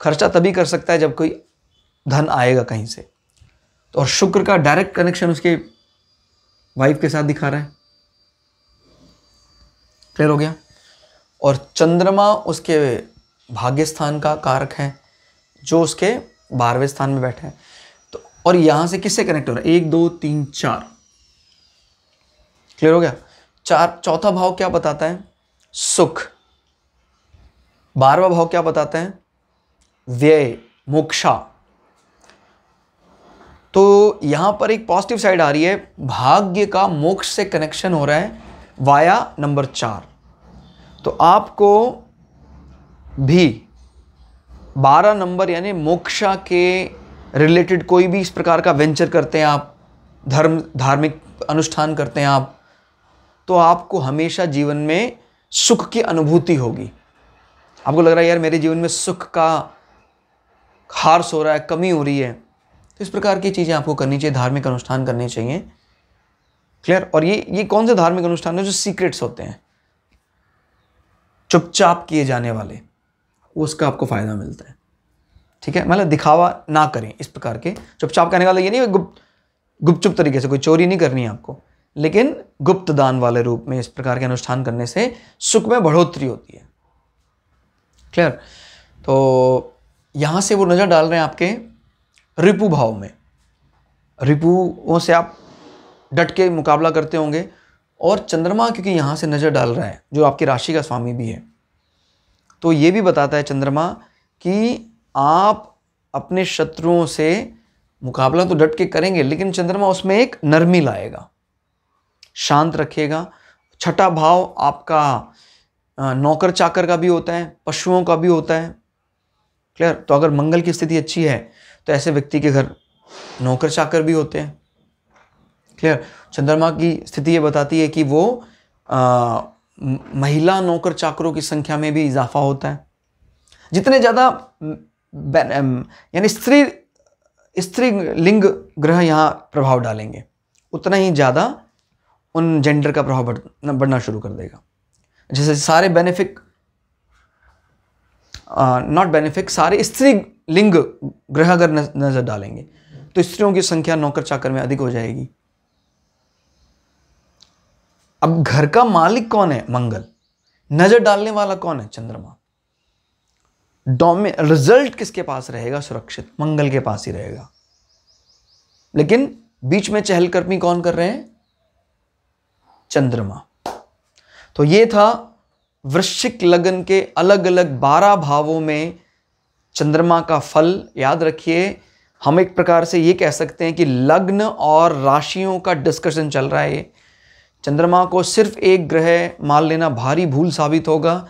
खर्चा तभी कर सकता है जब कोई धन आएगा कहीं से तो और शुक्र का डायरेक्ट कनेक्शन उसके वाइफ के साथ दिखा रहा है क्लियर हो गया और चंद्रमा उसके भाग्य स्थान का कारक है जो उसके बारहवें स्थान में बैठे हैं तो और यहाँ से किससे कनेक्ट हो रहा है एक दो तीन चार क्लियर हो गया चार चौथा भाव क्या बताता है सुख बारहवा भाव क्या बताता है व्यय मोक्षा तो यहां पर एक पॉजिटिव साइड आ रही है भाग्य का मोक्ष से कनेक्शन हो रहा है वाया नंबर चार तो आपको भी बारह नंबर यानी मोक्षा के रिलेटेड कोई भी इस प्रकार का वेंचर करते हैं आप धर्म धार्मिक अनुष्ठान करते हैं आप तो आपको हमेशा जीवन में सुख की अनुभूति होगी आपको लग रहा है यार मेरे जीवन में सुख का हार्स हो रहा है कमी हो रही है तो इस प्रकार की चीज़ें आपको करनी चाहिए धार्मिक अनुष्ठान करने चाहिए क्लियर और ये ये कौन से धार्मिक अनुष्ठान है जो सीक्रेट्स होते हैं चुपचाप किए जाने वाले उसका आपको फ़ायदा मिलता है ठीक है मतलब दिखावा ना करें इस प्रकार के चुपचाप करने वाले मतलब ये नहीं गुप्त गुपचुप तरीके से कोई चोरी नहीं करनी है आपको लेकिन गुप्त दान वाले रूप में इस प्रकार के अनुष्ठान करने से सुख में बढ़ोतरी होती है क्लियर तो यहाँ से वो नज़र डाल रहे हैं आपके रिपु भाव में रिपुओं से आप डट के मुकाबला करते होंगे और चंद्रमा क्योंकि यहाँ से नज़र डाल रहा है जो आपकी राशि का स्वामी भी है तो ये भी बताता है चंद्रमा कि आप अपने शत्रुओं से मुकाबला तो डट के करेंगे लेकिन चंद्रमा उसमें एक नरमी लाएगा शांत रखेगा छठा भाव आपका नौकर चाकर का भी होता है पशुओं का भी होता है क्लियर तो अगर मंगल की स्थिति अच्छी है तो ऐसे व्यक्ति के घर नौकर चाकर भी होते हैं क्लियर चंद्रमा की स्थिति ये बताती है कि वो आ, महिला नौकर चाकरों की संख्या में भी इजाफा होता है जितने ज़्यादा यानी स्त्री स्त्री लिंग ग्रह यहाँ प्रभाव डालेंगे उतना ही ज़्यादा उन जेंडर का प्रभाव बढ़ बढ़ना शुरू कर देगा जैसे सारे बेनिफिक नॉट बेनिफिक सारे स्त्री लिंग ग्रह अगर नज़र डालेंगे तो स्त्रियों की संख्या नौकर चाकर में अधिक हो जाएगी अब घर का मालिक कौन है मंगल नजर डालने वाला कौन है चंद्रमा डोमे रिजल्ट किसके पास रहेगा सुरक्षित मंगल के पास ही रहेगा लेकिन बीच में चहलकर्मी कौन कर रहे हैं चंद्रमा तो ये था वृश्चिक लगन के अलग अलग बारह भावों में चंद्रमा का फल याद रखिए हम एक प्रकार से ये कह सकते हैं कि लग्न और राशियों का डिस्कशन चल रहा है ये चंद्रमा को सिर्फ एक ग्रह मान लेना भारी भूल साबित होगा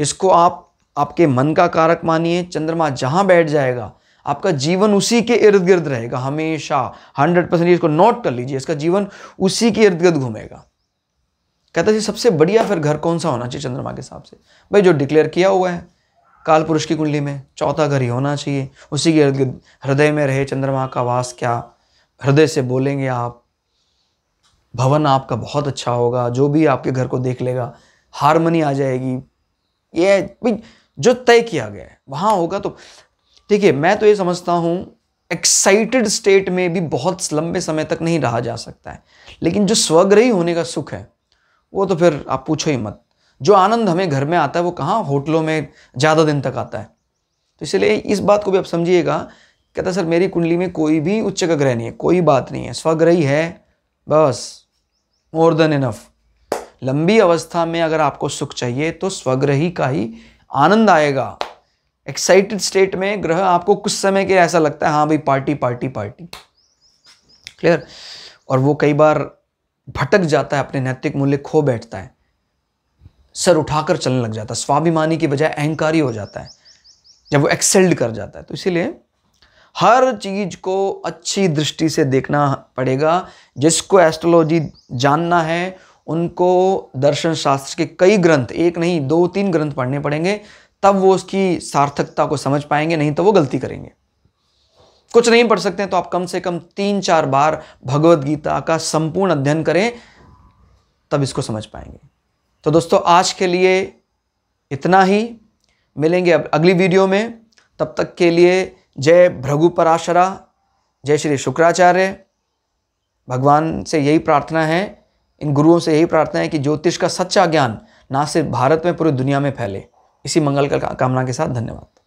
इसको आप आपके मन का कारक मानिए चंद्रमा जहाँ बैठ जाएगा आपका जीवन उसी के इर्द गिर्द रहेगा हमेशा हंड्रेड परसेंट इसको नोट कर लीजिए इसका जीवन उसी के इर्द गिर्द घूमेगा कहता जी सबसे बढ़िया फिर घर कौन सा होना चाहिए चंद्रमा के हिसाब से भाई जो डिक्लेयर किया हुआ है काल पुरुष की कुंडली में चौथा घर ही होना चाहिए उसी के इर्द गिर्द हृदय में रहे चंद्रमा का वास क्या हृदय से बोलेंगे आप भवन आपका बहुत अच्छा होगा जो भी आपके घर को देख लेगा हारमनी आ जाएगी ये जो तय किया गया है वहाँ होगा तो ठीक है मैं तो ये समझता हूँ एक्साइटेड स्टेट में भी बहुत लंबे समय तक नहीं रहा जा सकता है लेकिन जो स्वग्रही होने का सुख है वो तो फिर आप पूछो ही मत जो आनंद हमें घर में आता है वो कहाँ होटलों में ज़्यादा दिन तक आता है तो इसलिए इस बात को भी आप समझिएगा कहता सर मेरी कुंडली में कोई भी उच्च का ग्रह नहीं है कोई बात नहीं है स्वग्रही है बस मोर देन इनफ लंबी अवस्था में अगर आपको सुख चाहिए तो स्वग्रही का ही आनंद आएगा एक्साइटेड स्टेट में ग्रह आपको कुछ समय के ऐसा लगता है हाँ भाई पार्टी पार्टी पार्टी क्लियर और वो कई बार भटक जाता है अपने नैतिक मूल्य खो बैठता है सर उठाकर चलने लग जाता है स्वाभिमानी की बजाय अहंकारी हो जाता है जब वो एक्सेल्ड कर जाता है तो इसीलिए हर चीज़ को अच्छी दृष्टि से देखना पड़ेगा जिसको एस्ट्रोलॉजी जानना है उनको दर्शन शास्त्र के कई ग्रंथ एक नहीं दो तीन ग्रंथ पढ़ने पड़ेंगे तब वो उसकी सार्थकता को समझ पाएंगे नहीं तो वो गलती करेंगे कुछ नहीं पढ़ सकते हैं तो आप कम से कम तीन चार बार भगवत गीता का संपूर्ण अध्ययन करें तब इसको समझ पाएंगे तो दोस्तों आज के लिए इतना ही मिलेंगे अब अगली वीडियो में तब तक के लिए जय भृगुपराशरा जय श्री शुक्राचार्य भगवान से यही प्रार्थना है इन गुरुओं से यही प्रार्थना है कि ज्योतिष का सच्चा ज्ञान ना सिर्फ भारत में पूरी दुनिया में फैले इसी मंगल का कामना के साथ धन्यवाद